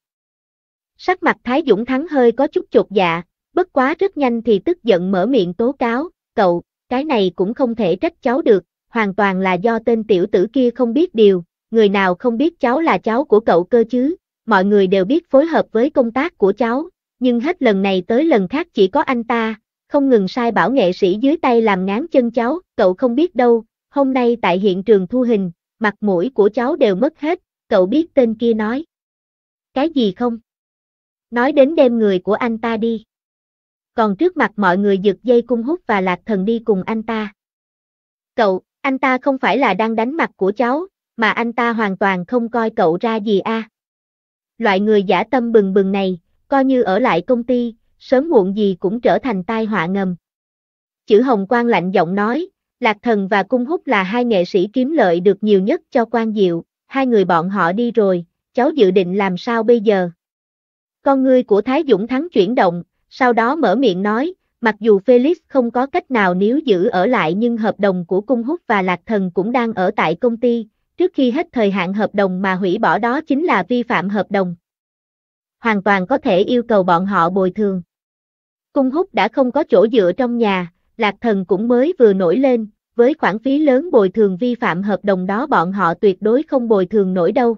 Sắc mặt Thái Dũng Thắng hơi có chút chột dạ, bất quá rất nhanh thì tức giận mở miệng tố cáo, cậu, cái này cũng không thể trách cháu được, hoàn toàn là do tên tiểu tử kia không biết điều, người nào không biết cháu là cháu của cậu cơ chứ, mọi người đều biết phối hợp với công tác của cháu, nhưng hết lần này tới lần khác chỉ có anh ta, không ngừng sai bảo nghệ sĩ dưới tay làm ngán chân cháu, cậu không biết đâu, hôm nay tại hiện trường thu hình, mặt mũi của cháu đều mất hết, cậu biết tên kia nói. Cái gì không? Nói đến đem người của anh ta đi. Còn trước mặt mọi người giật dây cung hút và lạc thần đi cùng anh ta. Cậu, anh ta không phải là đang đánh mặt của cháu, mà anh ta hoàn toàn không coi cậu ra gì a. Loại người giả tâm bừng bừng này, coi như ở lại công ty, sớm muộn gì cũng trở thành tai họa ngầm. Chữ Hồng Quang lạnh giọng nói, Lạc Thần và Cung Húc là hai nghệ sĩ kiếm lợi được nhiều nhất cho Quan Diệu, hai người bọn họ đi rồi, cháu dự định làm sao bây giờ? Con ngươi của Thái Dũng Thắng chuyển động, sau đó mở miệng nói, mặc dù Felix không có cách nào níu giữ ở lại nhưng hợp đồng của Cung Húc và Lạc Thần cũng đang ở tại công ty, trước khi hết thời hạn hợp đồng mà hủy bỏ đó chính là vi phạm hợp đồng. Hoàn toàn có thể yêu cầu bọn họ bồi thường. Cung húc đã không có chỗ dựa trong nhà, lạc thần cũng mới vừa nổi lên, với khoản phí lớn bồi thường vi phạm hợp đồng đó bọn họ tuyệt đối không bồi thường nổi đâu.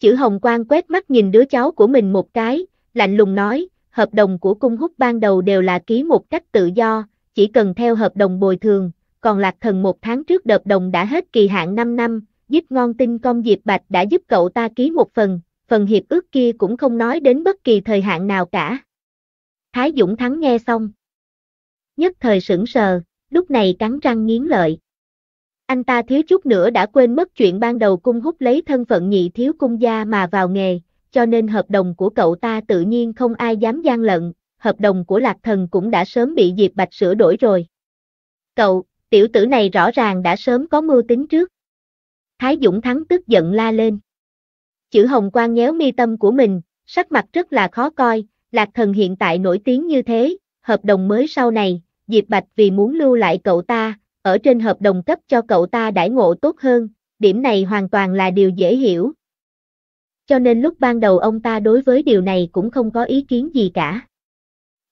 Chữ hồng quang quét mắt nhìn đứa cháu của mình một cái, lạnh lùng nói, hợp đồng của cung húc ban đầu đều là ký một cách tự do, chỉ cần theo hợp đồng bồi thường, còn lạc thần một tháng trước đợt đồng đã hết kỳ hạn 5 năm, giúp ngon tin công Diệp Bạch đã giúp cậu ta ký một phần, phần hiệp ước kia cũng không nói đến bất kỳ thời hạn nào cả. Thái Dũng Thắng nghe xong. Nhất thời sững sờ, lúc này cắn răng nghiến lợi. Anh ta thiếu chút nữa đã quên mất chuyện ban đầu cung hút lấy thân phận nhị thiếu cung gia mà vào nghề, cho nên hợp đồng của cậu ta tự nhiên không ai dám gian lận, hợp đồng của lạc thần cũng đã sớm bị Diệp Bạch sửa đổi rồi. Cậu, tiểu tử này rõ ràng đã sớm có mưu tính trước. Thái Dũng Thắng tức giận la lên. Chữ hồng quang nhéo mi tâm của mình, sắc mặt rất là khó coi, Lạc thần hiện tại nổi tiếng như thế, hợp đồng mới sau này, Diệp Bạch vì muốn lưu lại cậu ta, ở trên hợp đồng cấp cho cậu ta đãi ngộ tốt hơn, điểm này hoàn toàn là điều dễ hiểu. Cho nên lúc ban đầu ông ta đối với điều này cũng không có ý kiến gì cả.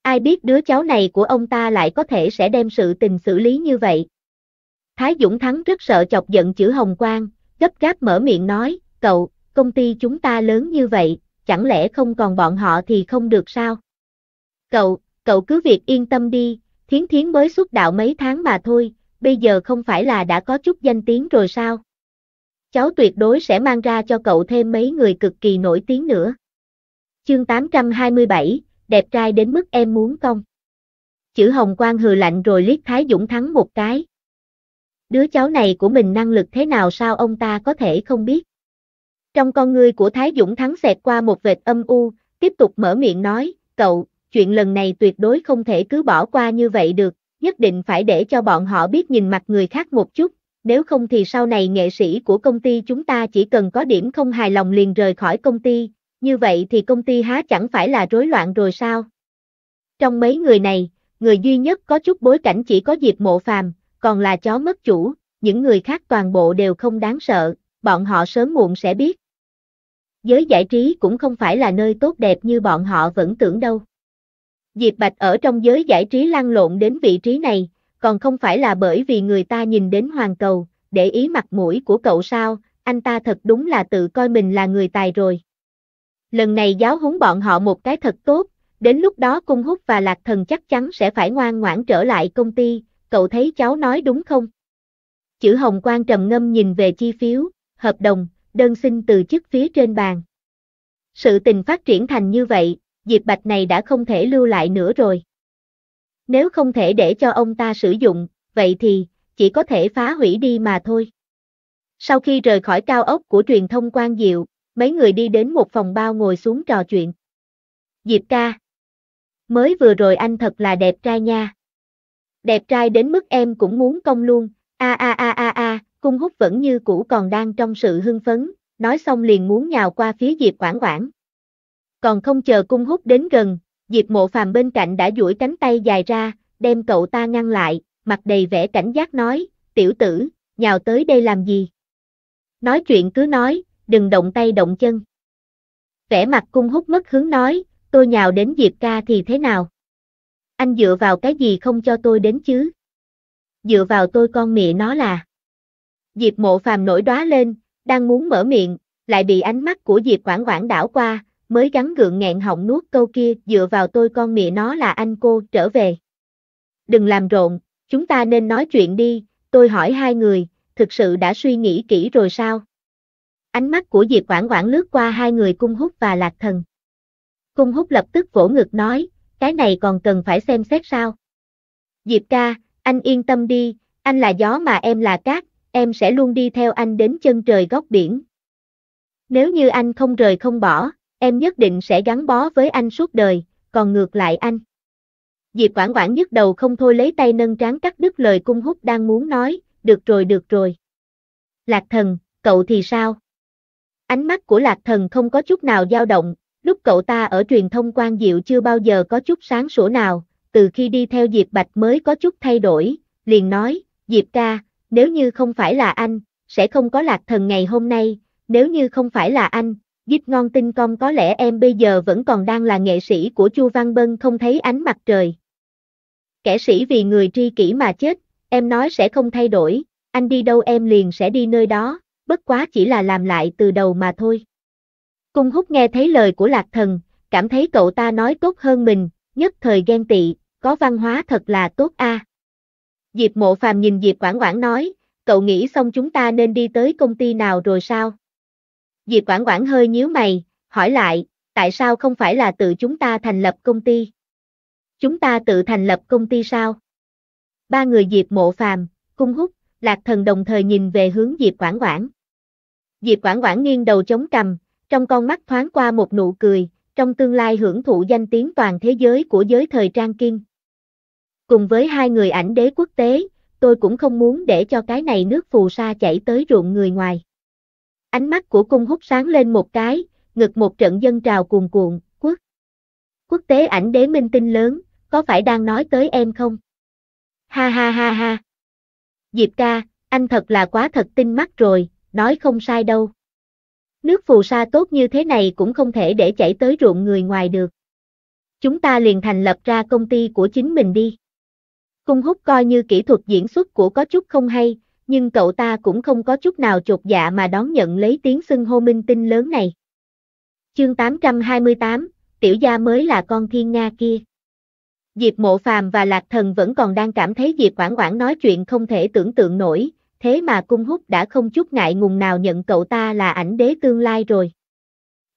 Ai biết đứa cháu này của ông ta lại có thể sẽ đem sự tình xử lý như vậy. Thái Dũng Thắng rất sợ chọc giận chữ Hồng Quang, gấp gáp mở miệng nói, cậu, công ty chúng ta lớn như vậy, chẳng lẽ không còn bọn họ thì không được sao? Cậu, cậu cứ việc yên tâm đi, thiến thiến mới xuất đạo mấy tháng mà thôi, bây giờ không phải là đã có chút danh tiếng rồi sao? Cháu tuyệt đối sẽ mang ra cho cậu thêm mấy người cực kỳ nổi tiếng nữa. Chương 827, đẹp trai đến mức em muốn công. Chữ Hồng Quang hừ lạnh rồi liếc Thái Dũng thắng một cái. Đứa cháu này của mình năng lực thế nào sao ông ta có thể không biết? Trong con ngươi của Thái Dũng Thắng xẹt qua một vệt âm u, tiếp tục mở miệng nói, cậu, chuyện lần này tuyệt đối không thể cứ bỏ qua như vậy được, nhất định phải để cho bọn họ biết nhìn mặt người khác một chút, nếu không thì sau này nghệ sĩ của công ty chúng ta chỉ cần có điểm không hài lòng liền rời khỏi công ty, như vậy thì công ty há chẳng phải là rối loạn rồi sao? Trong mấy người này, người duy nhất có chút bối cảnh chỉ có Diệp Mộ Phàm, còn là chó mất chủ, những người khác toàn bộ đều không đáng sợ, bọn họ sớm muộn sẽ biết giới giải trí cũng không phải là nơi tốt đẹp như bọn họ vẫn tưởng đâu. Diệp Bạch ở trong giới giải trí lăn lộn đến vị trí này, còn không phải là bởi vì người ta nhìn đến hoàng cầu, để ý mặt mũi của cậu sao, anh ta thật đúng là tự coi mình là người tài rồi. Lần này giáo huấn bọn họ một cái thật tốt, đến lúc đó cung hút và lạc thần chắc chắn sẽ phải ngoan ngoãn trở lại công ty, cậu thấy cháu nói đúng không? Chữ hồng quan trầm ngâm nhìn về chi phiếu, hợp đồng, đơn xin từ chức phía trên bàn. Sự tình phát triển thành như vậy, Diệp Bạch này đã không thể lưu lại nữa rồi. Nếu không thể để cho ông ta sử dụng, vậy thì, chỉ có thể phá hủy đi mà thôi. Sau khi rời khỏi cao ốc của truyền thông quan diệu, mấy người đi đến một phòng bao ngồi xuống trò chuyện. Diệp ca. Mới vừa rồi anh thật là đẹp trai nha. Đẹp trai đến mức em cũng muốn công luôn, a a a a a, Cung hút vẫn như cũ còn đang trong sự hưng phấn, nói xong liền muốn nhào qua phía Diệp Quảng Quảng. Còn không chờ cung hút đến gần, Diệp mộ phàm bên cạnh đã duỗi cánh tay dài ra, đem cậu ta ngăn lại, mặt đầy vẻ cảnh giác nói, tiểu tử, nhào tới đây làm gì? Nói chuyện cứ nói, đừng động tay động chân. Vẻ mặt cung hút mất hướng nói, tôi nhào đến Diệp ca thì thế nào? Anh dựa vào cái gì không cho tôi đến chứ? Dựa vào tôi con mẹ nó là. Diệp mộ phàm nổi đóa lên, đang muốn mở miệng, lại bị ánh mắt của Diệp Quảng Quảng đảo qua, mới gắn gượng nghẹn họng nuốt câu kia, dựa vào tôi con mẹ nó là anh cô, trở về. Đừng làm rộn, chúng ta nên nói chuyện đi, tôi hỏi hai người, thực sự đã suy nghĩ kỹ rồi sao? Ánh mắt của Diệp Quảng Quảng lướt qua hai người cung hút và lạc thần. Cung hút lập tức vỗ ngực nói, cái này còn cần phải xem xét sao? Diệp ca, anh yên tâm đi, anh là gió mà em là cát, em sẽ luôn đi theo anh đến chân trời góc biển. Nếu như anh không rời không bỏ, em nhất định sẽ gắn bó với anh suốt đời, còn ngược lại anh. Diệp Quảng Quảng nhức đầu không thôi lấy tay nâng trán cắt đứt lời cung hút đang muốn nói, được rồi được rồi. Lạc thần, cậu thì sao? Ánh mắt của lạc thần không có chút nào dao động, lúc cậu ta ở truyền thông quan diệu chưa bao giờ có chút sáng sủa nào, từ khi đi theo Diệp Bạch mới có chút thay đổi, liền nói, Diệp ca, nếu như không phải là anh, sẽ không có lạc thần ngày hôm nay, nếu như không phải là anh, giúp ngon tinh con có lẽ em bây giờ vẫn còn đang là nghệ sĩ của Chu Văn Bân không thấy ánh mặt trời. Kẻ sĩ vì người tri kỷ mà chết, em nói sẽ không thay đổi, anh đi đâu em liền sẽ đi nơi đó, bất quá chỉ là làm lại từ đầu mà thôi. Cung hút nghe thấy lời của lạc thần, cảm thấy cậu ta nói tốt hơn mình, nhất thời ghen tị, có văn hóa thật là tốt a. À. Diệp Mộ Phàm nhìn Diệp Quảng Quảng nói, cậu nghĩ xong chúng ta nên đi tới công ty nào rồi sao? Diệp Quảng Quảng hơi nhíu mày, hỏi lại, tại sao không phải là tự chúng ta thành lập công ty? Chúng ta tự thành lập công ty sao? Ba người Diệp Mộ Phàm, Cung Húc, Lạc Thần đồng thời nhìn về hướng Diệp Quảng Quảng. Diệp Quảng Quảng nghiêng đầu chống cằm, trong con mắt thoáng qua một nụ cười, trong tương lai hưởng thụ danh tiếng toàn thế giới của giới thời trang kim. Cùng với hai người ảnh đế quốc tế, tôi cũng không muốn để cho cái này nước phù sa chảy tới ruộng người ngoài. Ánh mắt của cung hút sáng lên một cái, ngực một trận dân trào cuồn cuộn, quốc. Quốc tế ảnh đế minh tinh lớn, có phải đang nói tới em không? Ha ha ha ha. Diệp ca, anh thật là quá thật tinh mắt rồi, nói không sai đâu. Nước phù sa tốt như thế này cũng không thể để chảy tới ruộng người ngoài được. Chúng ta liền thành lập ra công ty của chính mình đi. Cung hút coi như kỹ thuật diễn xuất của có chút không hay, nhưng cậu ta cũng không có chút nào chột dạ mà đón nhận lấy tiếng xưng hô minh tinh lớn này. Chương 828, tiểu gia mới là con thiên nga kia. Diệp Mộ Phàm và Lạc Thần vẫn còn đang cảm thấy Diệp Quảng Quảng nói chuyện không thể tưởng tượng nổi, thế mà Cung Húc đã không chút ngại ngùng nào nhận cậu ta là ảnh đế tương lai rồi.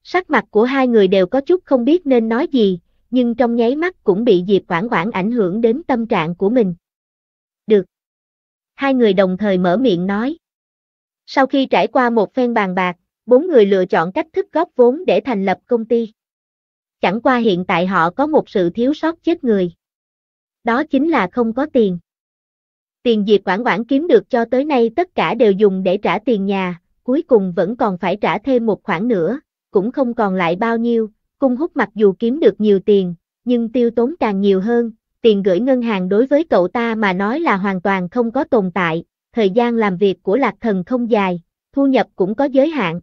Sắc mặt của hai người đều có chút không biết nên nói gì, nhưng trong nháy mắt cũng bị Diệp Quảng Quảng ảnh hưởng đến tâm trạng của mình. Được. Hai người đồng thời mở miệng nói. Sau khi trải qua một phen bàn bạc, bốn người lựa chọn cách thức góp vốn để thành lập công ty. Chẳng qua hiện tại họ có một sự thiếu sót chết người. Đó chính là không có tiền. Tiền Diệp Quảng Quảng kiếm được cho tới nay tất cả đều dùng để trả tiền nhà, cuối cùng vẫn còn phải trả thêm một khoản nữa, cũng không còn lại bao nhiêu, Cung hút mặc dù kiếm được nhiều tiền, nhưng tiêu tốn càng nhiều hơn, tiền gửi ngân hàng đối với cậu ta mà nói là hoàn toàn không có tồn tại, thời gian làm việc của lạc thần không dài, thu nhập cũng có giới hạn.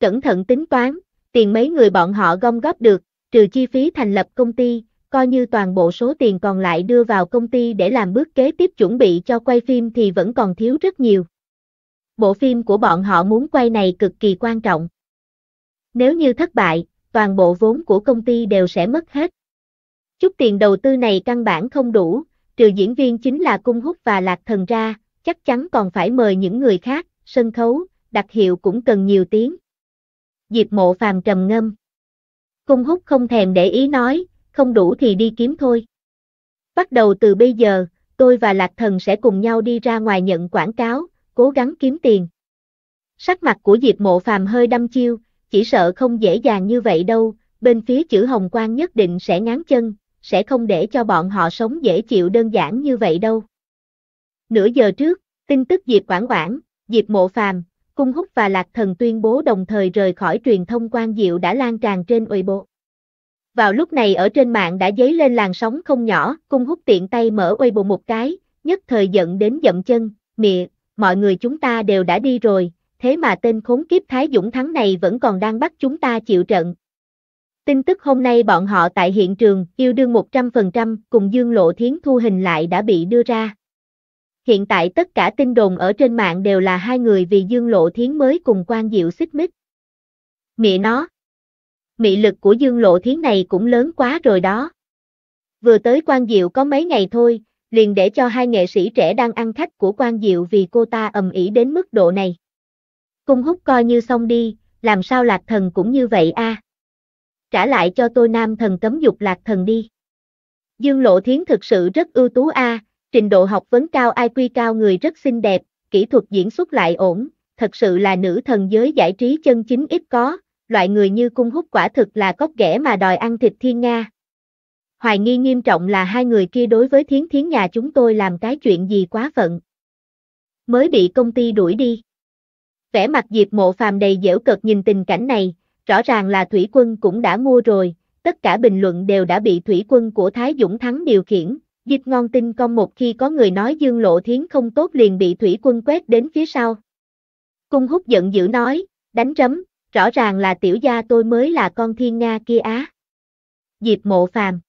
Cẩn thận tính toán, tiền mấy người bọn họ gom góp được, trừ chi phí thành lập công ty, coi như toàn bộ số tiền còn lại đưa vào công ty để làm bước kế tiếp chuẩn bị cho quay phim thì vẫn còn thiếu rất nhiều. Bộ phim của bọn họ muốn quay này cực kỳ quan trọng. Nếu như thất bại, toàn bộ vốn của công ty đều sẽ mất hết. Chút tiền đầu tư này căn bản không đủ, trừ diễn viên chính là Cung Húc và Lạc Thần ra, chắc chắn còn phải mời những người khác, sân khấu, đặc hiệu cũng cần nhiều tiếng. Diệp mộ phàm trầm ngâm. Cung Húc không thèm để ý nói, không đủ thì đi kiếm thôi. Bắt đầu từ bây giờ, tôi và Lạc Thần sẽ cùng nhau đi ra ngoài nhận quảng cáo, cố gắng kiếm tiền. Sắc mặt của Diệp Mộ Phàm hơi đăm chiêu, chỉ sợ không dễ dàng như vậy đâu, bên phía chữ hồng quan nhất định sẽ ngán chân, sẽ không để cho bọn họ sống dễ chịu đơn giản như vậy đâu. Nửa giờ trước, tin tức Diệp Quảng Quảng, Diệp Mộ Phàm, Cung Húc và Lạc Thần tuyên bố đồng thời rời khỏi truyền thông quan diệu đã lan tràn trên Weibo. Vào lúc này ở trên mạng đã dấy lên làn sóng không nhỏ, Cung Húc tiện tay mở Weibo một cái, nhất thời giận đến dậm chân, mịa, mọi người chúng ta đều đã đi rồi, thế mà tên khốn kiếp Thái Dũng Thắng này vẫn còn đang bắt chúng ta chịu trận. Tin tức hôm nay bọn họ tại hiện trường yêu đương 100% cùng Dương Lộ Thiến thu hình lại đã bị đưa ra. Hiện tại tất cả tin đồn ở trên mạng đều là hai người vì Dương Lộ Thiến mới cùng quan Diệu xích mích. Mẹ nó. Mị lực của Dương Lộ Thiến này cũng lớn quá rồi đó. Vừa tới quan Diệu có mấy ngày thôi, liền để cho hai nghệ sĩ trẻ đang ăn khách của quan Diệu vì cô ta ầm ĩ đến mức độ này. Cung hút coi như xong đi, làm sao lạc thần cũng như vậy a? Trả lại cho tôi nam thần cấm dục lạc thần đi. Dương Lộ Thiến thực sự rất ưu tú a, trình độ học vấn cao IQ cao người rất xinh đẹp, kỹ thuật diễn xuất lại ổn, thật sự là nữ thần giới giải trí chân chính ít có, loại người như cung hút quả thực là cóc ghẻ mà đòi ăn thịt thiên Nga. Hoài nghi nghiêm trọng là hai người kia đối với thiến thiến nhà chúng tôi làm cái chuyện gì quá phận. Mới bị công ty đuổi đi. Vẻ mặt Diệp Mộ Phàm đầy dễu cợt nhìn tình cảnh này, rõ ràng là Thủy Quân cũng đã mua rồi, tất cả bình luận đều đã bị Thủy Quân của Thái Dũng Thắng điều khiển. Dịch ngon tin con một khi có người nói Dương Lộ Thiến không tốt liền bị Thủy Quân quét đến phía sau. Cung hút giận dữ nói, đánh rắm, rõ ràng là tiểu gia tôi mới là con thiên Nga kia á. Diệp Mộ Phàm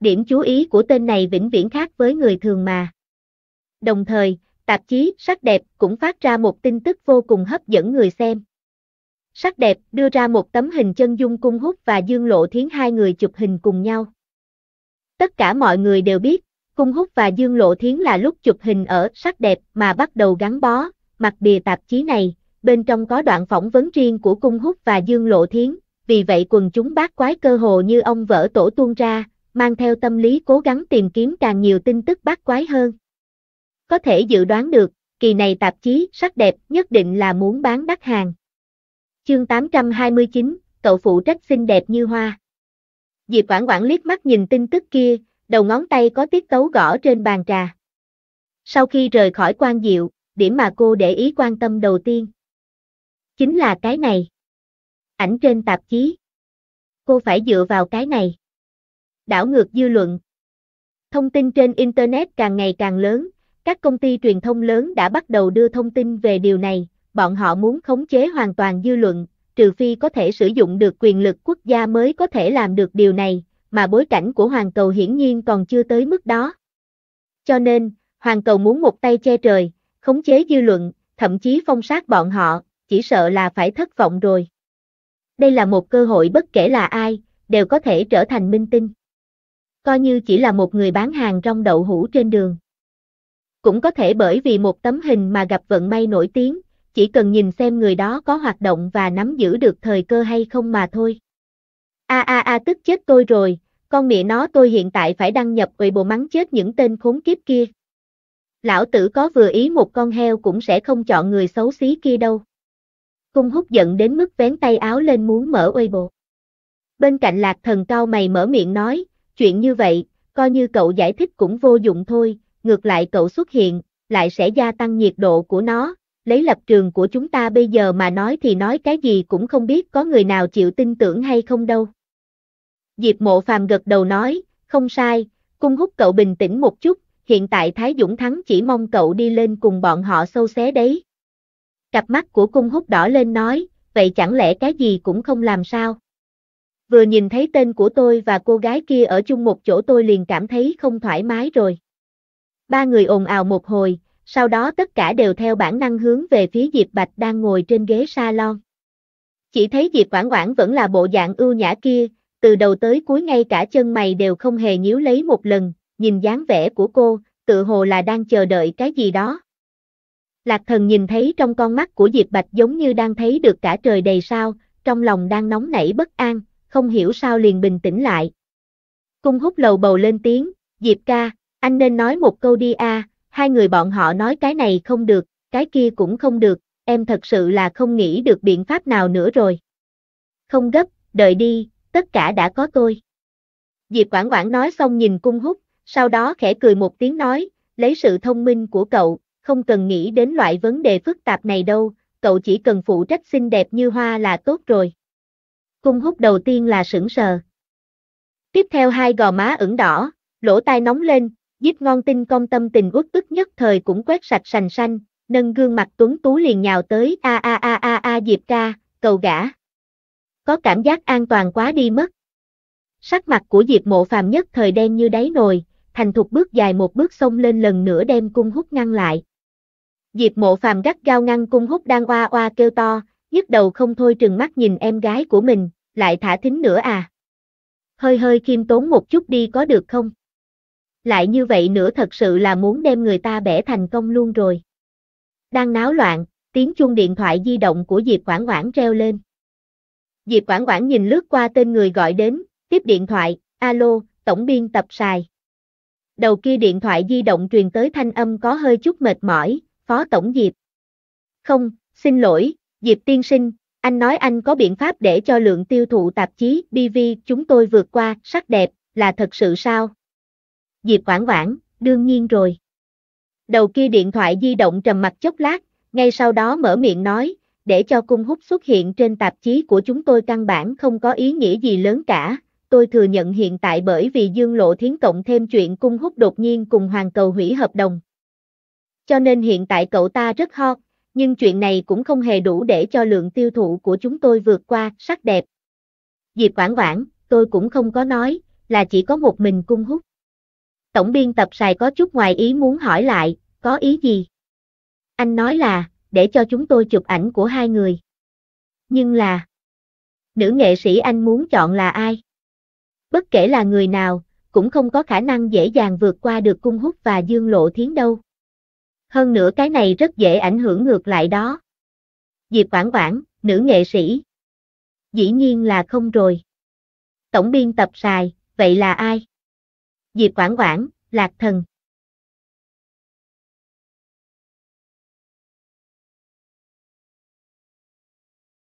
Điểm chú ý của tên này vĩnh viễn khác với người thường mà. Đồng thời, tạp chí Sắc đẹp cũng phát ra một tin tức vô cùng hấp dẫn người xem. Sắc đẹp đưa ra một tấm hình chân dung cung hút và dương lộ thiến hai người chụp hình cùng nhau. Tất cả mọi người đều biết, cung hút và dương lộ thiến là lúc chụp hình ở Sắc đẹp mà bắt đầu gắn bó, mặt bìa tạp chí này, bên trong có đoạn phỏng vấn riêng của cung hút và dương lộ thiến, vì vậy quần chúng bác quái cơ hồ như ông vỡ tổ tuôn ra, mang theo tâm lý cố gắng tìm kiếm càng nhiều tin tức bác quái hơn. Có thể dự đoán được, kỳ này tạp chí sắc đẹp nhất định là muốn bán đắt hàng. Chương 829, cậu phụ trách xinh đẹp như hoa. Diệp Quảng Quảng liếc mắt nhìn tin tức kia, đầu ngón tay có tiết tấu gõ trên bàn trà. Sau khi rời khỏi quan diệu, điểm mà cô để ý quan tâm đầu tiên. Chính là cái này. Ảnh trên tạp chí. Cô phải dựa vào cái này. Đảo ngược dư luận. Thông tin trên Internet càng ngày càng lớn, các công ty truyền thông lớn đã bắt đầu đưa thông tin về điều này, bọn họ muốn khống chế hoàn toàn dư luận, trừ phi có thể sử dụng được quyền lực quốc gia mới có thể làm được điều này, mà bối cảnh của Hoàng Cầu hiển nhiên còn chưa tới mức đó. Cho nên, Hoàng Cầu muốn một tay che trời, khống chế dư luận, thậm chí phong sát bọn họ, chỉ sợ là phải thất vọng rồi. Đây là một cơ hội bất kể là ai, đều có thể trở thành minh tinh. Coi như chỉ là một người bán hàng trong đậu hũ trên đường cũng có thể bởi vì một tấm hình mà gặp vận may nổi tiếng, chỉ cần nhìn xem người đó có hoạt động và nắm giữ được thời cơ hay không mà thôi. A a a tức chết tôi rồi, con mẹ nó tôi hiện tại phải đăng nhập ủy bộ mắng chết những tên khốn kiếp kia. Lão tử có vừa ý một con heo cũng sẽ không chọn người xấu xí kia đâu. Cung hút giận đến mức vén tay áo lên muốn mở uây bộ. Bên cạnh lạc thần cao mày mở miệng nói, chuyện như vậy, coi như cậu giải thích cũng vô dụng thôi, ngược lại cậu xuất hiện, lại sẽ gia tăng nhiệt độ của nó, lấy lập trường của chúng ta bây giờ mà nói thì nói cái gì cũng không biết có người nào chịu tin tưởng hay không đâu. Diệp mộ phàm gật đầu nói, không sai, cung hút cậu bình tĩnh một chút, hiện tại Thái Dũng Thắng chỉ mong cậu đi lên cùng bọn họ sâu xé đấy. Cặp mắt của cung hút đỏ lên nói, vậy chẳng lẽ cái gì cũng không làm sao? Vừa nhìn thấy tên của tôi và cô gái kia ở chung một chỗ tôi liền cảm thấy không thoải mái rồi. Ba người ồn ào một hồi, sau đó tất cả đều theo bản năng hướng về phía Diệp Bạch đang ngồi trên ghế salon. Chỉ thấy Diệp Quảng Quảng vẫn là bộ dạng ưu nhã kia, từ đầu tới cuối ngay cả chân mày đều không hề nhíu lấy một lần, nhìn dáng vẻ của cô, tự hồ là đang chờ đợi cái gì đó. Lạc thần nhìn thấy trong con mắt của Diệp Bạch giống như đang thấy được cả trời đầy sao, trong lòng đang nóng nảy bất an, không hiểu sao liền bình tĩnh lại. Cung hút lầu bầu lên tiếng, Diệp ca, anh nên nói một câu đi a, hai người bọn họ nói cái này không được, cái kia cũng không được, em thật sự là không nghĩ được biện pháp nào nữa rồi. Không gấp, đợi đi, tất cả đã có tôi. Diệp Quảng Quảng nói xong nhìn cung hút, sau đó khẽ cười một tiếng nói, lấy sự thông minh của cậu, không cần nghĩ đến loại vấn đề phức tạp này đâu, cậu chỉ cần phụ trách xinh đẹp như hoa là tốt rồi. Cung hút đầu tiên là sững sờ. Tiếp theo hai gò má ửng đỏ, lỗ tai nóng lên, giúp ngon tinh công tâm tình uất tức nhất thời cũng quét sạch sành xanh, nâng gương mặt tuấn tú liền nhào tới a a a a a Diệp ca, cầu gã. Có cảm giác an toàn quá đi mất. Sắc mặt của Diệp mộ phàm nhất thời đen như đáy nồi, thành thục bước dài một bước xông lên lần nữa đem cung hút ngăn lại. Diệp mộ phàm gắt gao ngăn cung hút đang oa oa kêu to, nhức đầu không thôi trừng mắt nhìn em gái của mình, lại thả thính nữa à. Hơi hơi khiêm tốn một chút đi có được không? lại như vậy nữa thật sự là muốn đem người ta bẻ thành công luôn rồi. Đang náo loạn, tiếng chuông điện thoại di động của Diệp Quảng Quảng treo lên. Diệp Quảng Quảng nhìn lướt qua tên người gọi đến, tiếp điện thoại, alo, tổng biên tập xài. Đầu kia điện thoại di động truyền tới thanh âm có hơi chút mệt mỏi, phó tổng Diệp. Không, xin lỗi, Diệp tiên sinh, anh nói anh có biện pháp để cho lượng tiêu thụ tạp chí BV chúng tôi vượt qua, sắc đẹp, là thật sự sao? Diệp Quảng Quảng, đương nhiên rồi. Đầu kia điện thoại di động trầm mặt chốc lát, ngay sau đó mở miệng nói, để cho cung hút xuất hiện trên tạp chí của chúng tôi căn bản không có ý nghĩa gì lớn cả. Tôi thừa nhận hiện tại bởi vì Dương Lộ Thiến cộng thêm chuyện cung hút đột nhiên cùng Hoàng Cầu hủy hợp đồng. Cho nên hiện tại cậu ta rất hot, nhưng chuyện này cũng không hề đủ để cho lượng tiêu thụ của chúng tôi vượt qua sắc đẹp. Diệp Quảng Quảng, tôi cũng không có nói, là chỉ có một mình cung hút tổng biên tập xài có chút ngoài ý muốn hỏi lại, có ý gì? Anh nói là, để cho chúng tôi chụp ảnh của hai người. Nhưng là, nữ nghệ sĩ anh muốn chọn là ai? Bất kể là người nào, cũng không có khả năng dễ dàng vượt qua được cung hút và dương lộ thiến đâu. Hơn nữa cái này rất dễ ảnh hưởng ngược lại đó. Diệp Quảng Quảng, nữ nghệ sĩ. Dĩ nhiên là không rồi. Tổng biên tập xài vậy là ai? Diệp Quảng Quảng, Lạc Thần.